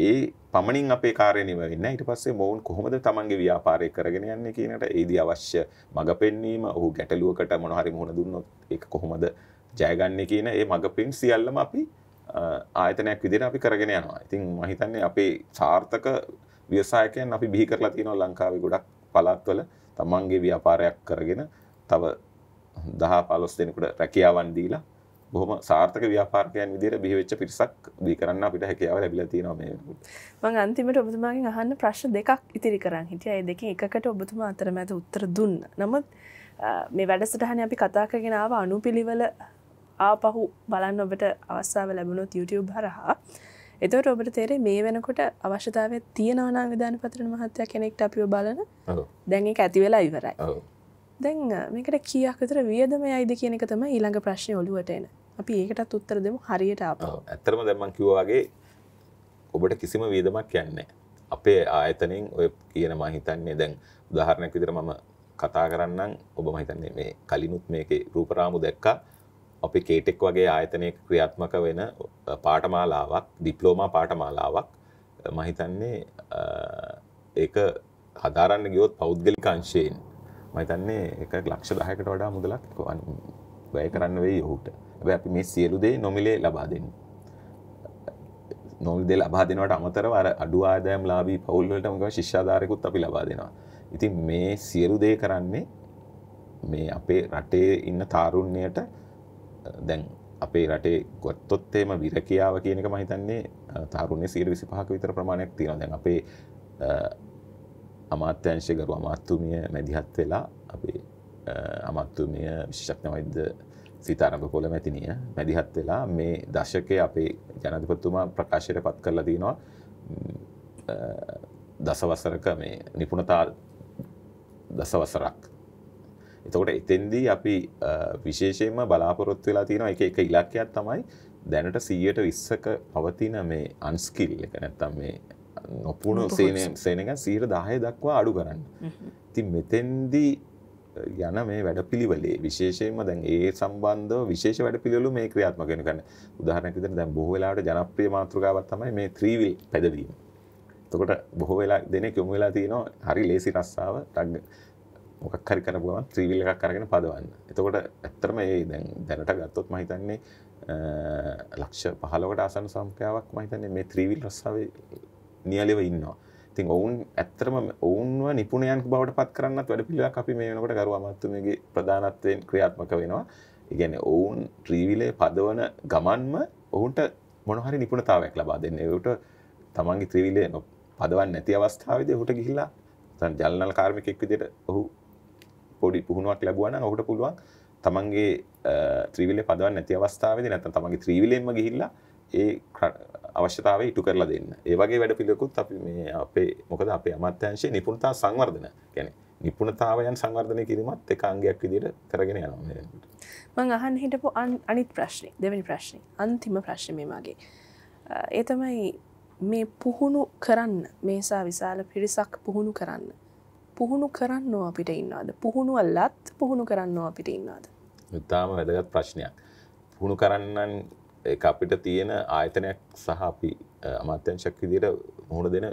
ඒ පමණින් අපේ කාර්යය නිම වෙන්නේ ඊට පස්සේ මොවුන් කොහොමද තමන්ගේ ව්‍යාපාරය කරගෙන යන්නේ කියනට ඒදී අවශ්‍ය මඟ පෙන්වීම ඔහු ගැටලුවකට මොන හරි මුහුණ දුන්නොත් ඒක කොහොමද ජයගන්නේ කියන ඒ මඟ පින් සියල්ලම අපි ආයතනයක් විදිහට අපි කරගෙන යනවා. ඉතින් මම හිතන්නේ අපේ සාර්ථක ව්‍යවසායකයන් අපි බිහි කරලා තියෙනවා ලංකාවේ ගොඩක් පළාත්වල තමන්ගේ ව්‍යාපාරයක් කරගෙන තව 10 15 දෙනෙකුට රැකියාවන් දීලා බොහොම සාර්ථක ව්‍යාපාරකයන් විදිහට බිහි වෙච්ච පිරිසක් බිහි කරන්න අපිට හැකියාව ලැබිලා තියෙනවා මේ මම අන්තිමට ඔබතුමාගෙන් අහන්න ප්‍රශ්න දෙකක් ඉතිරි කරන් හිටියා. ඒ දෙකෙන් එකකට ඔබතුමා අතරමැද උත්තර දුන්න. නමුත් මේ වැඩසටහන අපි කතා කරගෙන ආව අනුපිළිවෙල ආපහු බලන්න ඔබට අවස්සාාව ලැබුණොත් YouTube හරහා එතවට ඔබට තේරේ මේ වෙනකොට අවශ්‍යතාව තියෙනවනා විධාන පත්‍රන මහත්තය කෙනෙක්ට අපිෝ බලන දැන් එක ඇති වෙලා ඉවරයි දැන් මේකට කියක් විතර වියදම අයිද කියනක තම ඊළඟ ප්‍රශ්නය ඔලුවටන අපි ඒකටත් උත්තර දෙමු හරියට ඇත්තරම දැමන් කිවවාගේ ඔබට කිසිම වීදමක් යන්නේ අපේ ආයතනින් ඔය කියන මහිතන්නේ දැන් උදාහරණයක් විදිර මම කතා කරන්න ඔබ මහිතන්නේ මේ කලිනුත් මේක රූපරාමු දැක්කා අපි කේටෙක් වගේ ආයතනය ක්‍රියාත්මක වෙන පාටමාලාවක් දිප්ලෝමා පාටමාලාවක් මහිතන්නේ ඒක හදාරන්න ගියොත් පෞද්ගලි කාංශයෙන් මහිතන්නේ එක ලක්ෂ දහයකට වඩා මුදලක් වැය කරන්න වෙයි ඔහුට ඇබ අපි මේ සියලු දේ නොමිලේ ලබා දෙන්න නොල් දෙ ලබා දෙනවට අමතර අර අඩු ආදායම් ලාබී පවුල්වලට මක ශිෂ්ාධාරකුත් අපි ලබා දෙනවා. ඉතින් මේ සියලු දේ කරන්නේ මේ අපේ රටේ ඉන්න තාරුණ්‍යයට දැන් අපේ රටේ ගොත්තොත්තේම විරකියාව කියනක මහිතන්නේ තරුණේ සීර විසි පහක විතර ප්‍රමාණයක් තියෙන දැන් අපේ අමාත්‍යංශ ගරු අමාත්තුමිය මැදිහත් වෙලා අපේ අමාත්තුමිය විශෂක්න වෛද්‍ය සිතාරභ පොල මැතිනිය මැදිහත් වෙලා මේ දශකය අපේ ජනධපතුමා ප්‍රකාශයට පත් කරලා දීනවා දසවසරක මේ නිපුණතා දසවසරක් එතකොට එතෙන්දී අපි විශේෂයෙන්ම බලාපොරොත්තු වෙලා තියෙනවා එක එක ඉලක්කයක් තමයි දැනට 100ට 20ක පවතින මේ අන්ස්කිල් එක නැත්තම් මේ නොපුුණු සේනයම් සේනක 110 දක්වා අඩු කරන්න. ඉතින් මෙතෙන්දී යන මේ වැඩ පිළිවලේ විශේෂයෙන්ම දැන් ඒ සම්බන්ධව විශේෂ වැඩ පිළිවලු මේ ක්‍රියාත්මක වෙන කරන උදාහරණයක් විදිහට දැන් බොහෝ වෙලාවට ජනප්‍රිය මාතෘකාවක් තමයි මේ ත්‍රිවිල් පැදවීම. එතකොට බොහෝ වෙලා දෙනෙක් යොමු වෙලා තිනවා හරි ලේසි රස්සාව මොකක් හරි කරපු ගමන් ත්‍රීවිල් එකක් අරගෙන පදවන්න. එතකොට ඇත්තටම ඒ දැන් දැනට ගත්තොත් මම හිතන්නේ ලක්ෂ 15කට ආසන්න සංඛ්‍යාවක් මම හිතන්නේ මේ ත්‍රීවිල් රස්සාවේ නියැලෙව ඉන්නවා. ඉතින් ඔවුන් ඇත්තටම ඔවුන්ව නිපුණයන් බවට පත් කරන්නත් වැඩපිළිවෙලක් අපි මේ වෙනකොට ගරු අමාත්‍යමේගේ ප්‍රධානත්වයෙන් ක්‍රියාත්මක වෙනවා. ඒ කියන්නේ ඔවුන් ත්‍රීවිලේ පදවන ගමන්ම ඔවුන්ට මොන හරි නිපුණතාවයක් ලබා දෙන්න. ඒකට තමන්ගේ ත්‍රීවිලේ පදවන්නේ නැති අවස්ථාවේදී ඔහුට ගිහිල්ලා දැන් ජල්නල් කාර්මිකෙක් විදිහට ඔහු පොඩි පුහුණුවක් ලැබුවන ඔහුට පුළුවන් තමන්ගේ ත්‍රීවිල පදව නැති අවස්ථාවද නැත තමන්ගේ ත්‍රීවිලෙන්ම ගිහිල්ලා ඒ අවශ්‍යතාව ඉටු කරලා දෙන්න ඒවගේ වැඩ පිළිකුත් අපි මේ අපේ මොකද අපේ අමත්‍යංශය නිපුණතා සංවර්ධන ගැන නිපුණතාවයන් සංවර්ධනය කිරීමත් එක අංගයක් විදිට කරගෙන යනවා මං අහන් හිටපු අනිත් ප්‍රශ්නය දෙවැනි ප්‍රශ්නය අන්තිම ප්‍රශ්නමගේ ඒ තමයි මේ පුහුණු කරන්න මේසා විශාල පිරිසක් පුහුණු කරන්න පුහුණු කරන්න අපිට ඉන්නාද පුහුණු අල්ලත් පුහුණු කරන්න අපිට ඉන්නාද ඉතාම වැදගත් ප්‍රශ්නයක් පුහුණු කරන්නන් අපිට තියෙන ආයතනයක් සහ අපි අමාත්‍යංශක් විදියට මුහුණ දෙන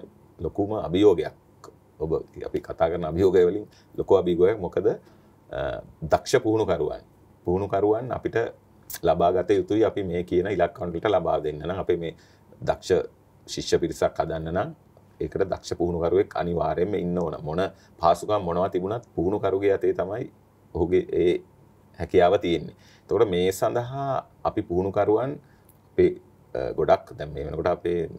ලොකුම අභියෝගයක් ඔබ අපි කතා කරන අභියෝගය වලින් ලොකු අභියෝගයක් මොකද දක්ෂ පුහුණුකරුවන් පුහුණුකරුවන් අපිට ලබාගත යුතුයි අපි මේ කියන ඉලක්කවන්ට ලබා දෙන්න නම් අපේ මේ දක්ෂ ශිෂ්‍ය පිරිසක් හදන්න නම් ඒකට දක්ෂ පුහුණුකරුවෙක් අනිවාර්යෙන්ම ඉන්න ඕන මොන පාසුකම් මොනවා තිබුණත් පුහුණුකරුගේ අතේ තමයි ඔහුගේ ඒ හැකියාව තියෙන්නේ. එතකොට මේ සඳහා අපි පුහුණුකරුවන් අපේ ගොඩක් දැන් මේ වෙනකොට අපේ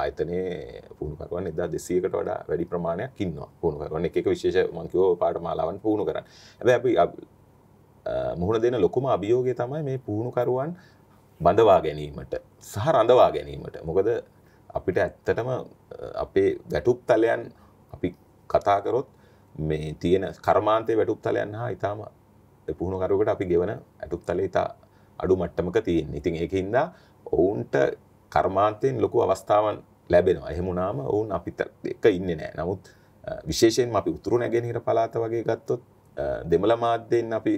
ආයතනයේ පුහුණුකරුවන් 1200කට වඩා වැඩි ප්‍රමාණයක් ඉන්නවා. පුහුණුකරුවන් එක එක විශේෂ මම කියව පාඨමාලාවන් පුහුණු කරන්නේ. හැබැයි අපි මුහුණ දෙන ලොකුම අභියෝගය තමයි මේ පුහුණුකරුවන් බඳවා ගැනීමට සහ රඳවා ගැනීමට. මොකද අපිට ඇත්තටම අපේ වැටුප් තලයන් අපි කතාකරොත් මේ තියෙන කර්මාන්තය වැටුප් තලයන් හා ඉතාම පුහුණුකරුකට අපි ගෙවන ඇටුප් තල ඉතා අඩු මට්ටමක තියෙන් ඉතින් ඒකහින්ද ඔවුන්ට කර්මාන්තයෙන් ලොකු අවස්ථාවන් ලැබෙනවා එහෙමුණාම ඔවුන් අපිත එක ඉන්න නෑ නමුත් විශේෂයෙන් අපි උතුරු නැගෙනහිර පලාත වගේ ගත්තොත් දෙමළ මාධ්‍යයෙන් අපි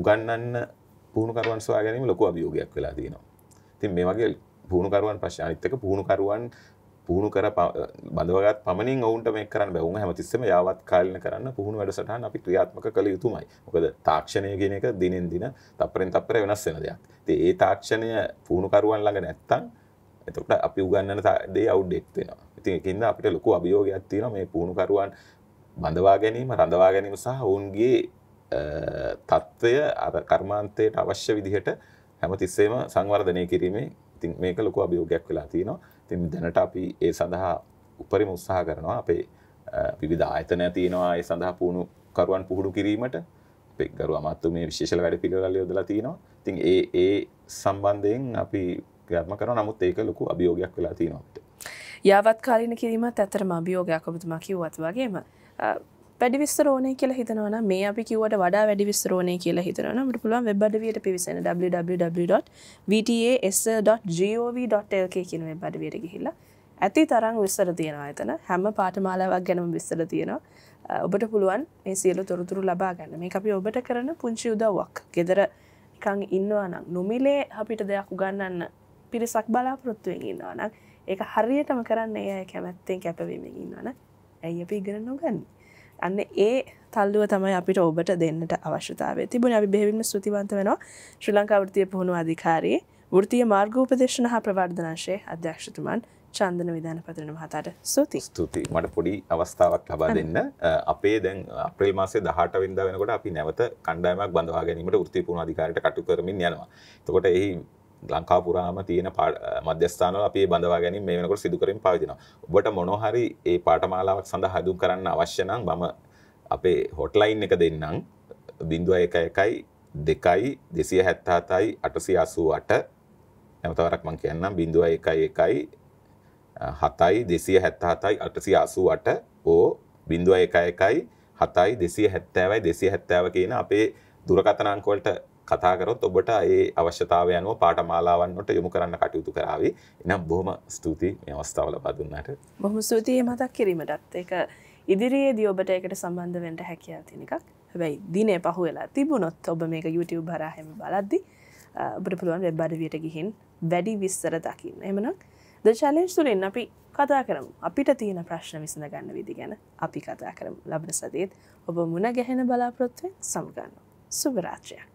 උගන්නන්න පුහුණුකරුවන් සොයා ගැනීම ලොකු අභියෝගයක් වෙලා තියෙනවා. ඉතින් මේ වගේ පුහුණුකරුවන් පශ්න අනිත්තක පුහුණුකරුවන් පුහුණු කර බඳවගත් පමණින් ඔවුන්ට මේ කරන්න බැවුම හැමතිස්සම යාවත් කාලන කරන්න පුහුණු වැඩසටහන් අපි ක්‍රියාත්මක කළ යුතුමයි මොකද තාක්ෂණය ගෙන එක දිනෙන් දින තපරෙන් තපර වෙනස් වෙන දෙයක් ඒ තාක්ෂණය පුහුණුකරුවන් ළඟ නැත්තං එතකට අපි උගන්නන දේ අවු්ඩෙක් වෙනවා ඉතින් එකන්න අපිට ලොකු අභියෝගයක් තියෙන මේ පුහුණුකරුවන් බඳවා ගැනීම රඳවා ගැනීම සහ ඔවුන්ගේ තත්ත්වය අර කර්මාන්තයට අවශ්‍ය විදිහට හැම තිස්සේම සංවර්ධනය කිරීමේ ඉතින් මේක ලොකු අභියෝගයක් වෙලා තියෙනවා. ඉතින් දැනට අපි ඒ සඳහා උපරිම උත්සාහ කරනවා. අපේ විවිධ ආයතන තියෙනවා ඒ සඳහා පුහුණු කරුවන් පුහුණු කිරීමට. අපේ ගරු අමාත්‍යතුමේ විශේෂ වැඩ පිළිවෙල යොදලා තියෙනවා. ඉතින් ඒ ඒ සම්බන්ධයෙන් අපි ක්‍රියාත්මක කරනවා. නමුත් ඒක ලොකු අභියෝගයක් වෙලා තියෙනවා අපිට. යාවත්කාලීන කිරීමත් ඇත්තටම අභියෝගයක් ඔබතුමා කිව්වත් වගේම වැඩි විස්තරෝනය කියලා හිතනවන මේ අපි කිවට වඩා වැඩි විස්තරෝනය කියලා හිතනමට පුළුවන් වෙබ්බඩවයට පිවිසෙන www.vtas.gov.lk කියන වෙබ්බඩවයට ගිහිල්ලා ඇති තරම් විස්සර තියෙනවා එතන හැම පාටමාලාවක් ගැනම විස්සර තියෙනවා ඔබට පුළුවන් මේ සියලු තොරතුරු ලබා ගන්න මේ අපි ඔබට කරන පුංචි උදව්වක් ගෙදර එකං ඉන්නවා නම් නොමිලේ අපිට දෙයක් උගන්නන්න පිරිසක් බලාපොරොත්තුවෙන් ඉන්නවා නම් ඒ හරියටම කරන්න එය කැමැත්තෙන් කැපවීමෙන් ඉන්නවන ඇයි අපි ඉගෙන නොගන්නේ අන්න ඒ තල්ලුව තමයි අපිට ඔබට දෙන්නට අවශ්‍යතාව තිබුණ අපි බෙවිම සුතිවන්ත වෙනවා ශ්‍රී ලංකාවෘතිය පුහුණු අධිකාරී ෘතිය මාර්ගෝපදේශන හා ප්‍රවර්ධනශය අධ්‍යක්ෂතුමන් චන්දන විධාන පදන මහතාට සුති ස්තුති මට පොඩි අවස්ථාවක් ලබා දෙන්න අපේ දැන් අප්‍රේල් මාසේ දහට වෙන්ද වෙනකොට අපි නැවත කණ්ඩායමක් බඳවා ගැනීමට ෘතිපුුණ අධිකාරයට කටු කරමින් යනවා තකොට එහි ලංකා පුරාම තියෙන මධ්‍යස්ථාන අපේ බඳවා ගැනීම මේ වෙනකොට සිදු කරමින් පාවිදිනවා. ඔබට මොනෝහරි ඒ පාඨමාලාවක් සඳහා හඳුන් කරන්න අවශ්‍ය නම් මම අපේ හොට්ලයින් එක දෙන්නම් 0112 277යි 888 නැවතවරක් මම කියන්නම් 0111 7යි 277යි 888 ඕ 0111 7යි 270යි 270 කියන අපේ දුරකථන අංක වලට කතා කරොත් ඔබට ඒ අවශ්‍යතාවය අනුව පාඨමාලාවන්ට යොමු කරන්න කටයුතු කරાવી. එනම් බොහොම ස්තුතියි මේ අවස්ථාව ලබා දුන්නාට. බොහොම ස්තුතියි මතක් කිරීමටත්. ඒක ඉදිරියේදී ඔබට ඒකට සම්බන්ධ වෙන්න හැකියාව තියෙන එකක්. හැබැයි දිනේ පහුවෙලා තිබුණොත් ඔබ මේක YouTube හරහාම බලද්දි ඔබට පුළුවන් වෙබ් අඩවියට ගිහින් වැඩි විස්තර දකින්න. එහෙමනම් ද චැලෙන්ජ් තුලින් අපි කතා කරමු. අපිට තියෙන ප්‍රශ්න විසඳ ගන්න විදි ගැන අපි කතා කරමු. ලබන සතියේත් ඔබ මුණ ගැහෙන බලාපොරොත්තුවෙන් සමුගන්නවා. සුබ රාත්‍රියක්.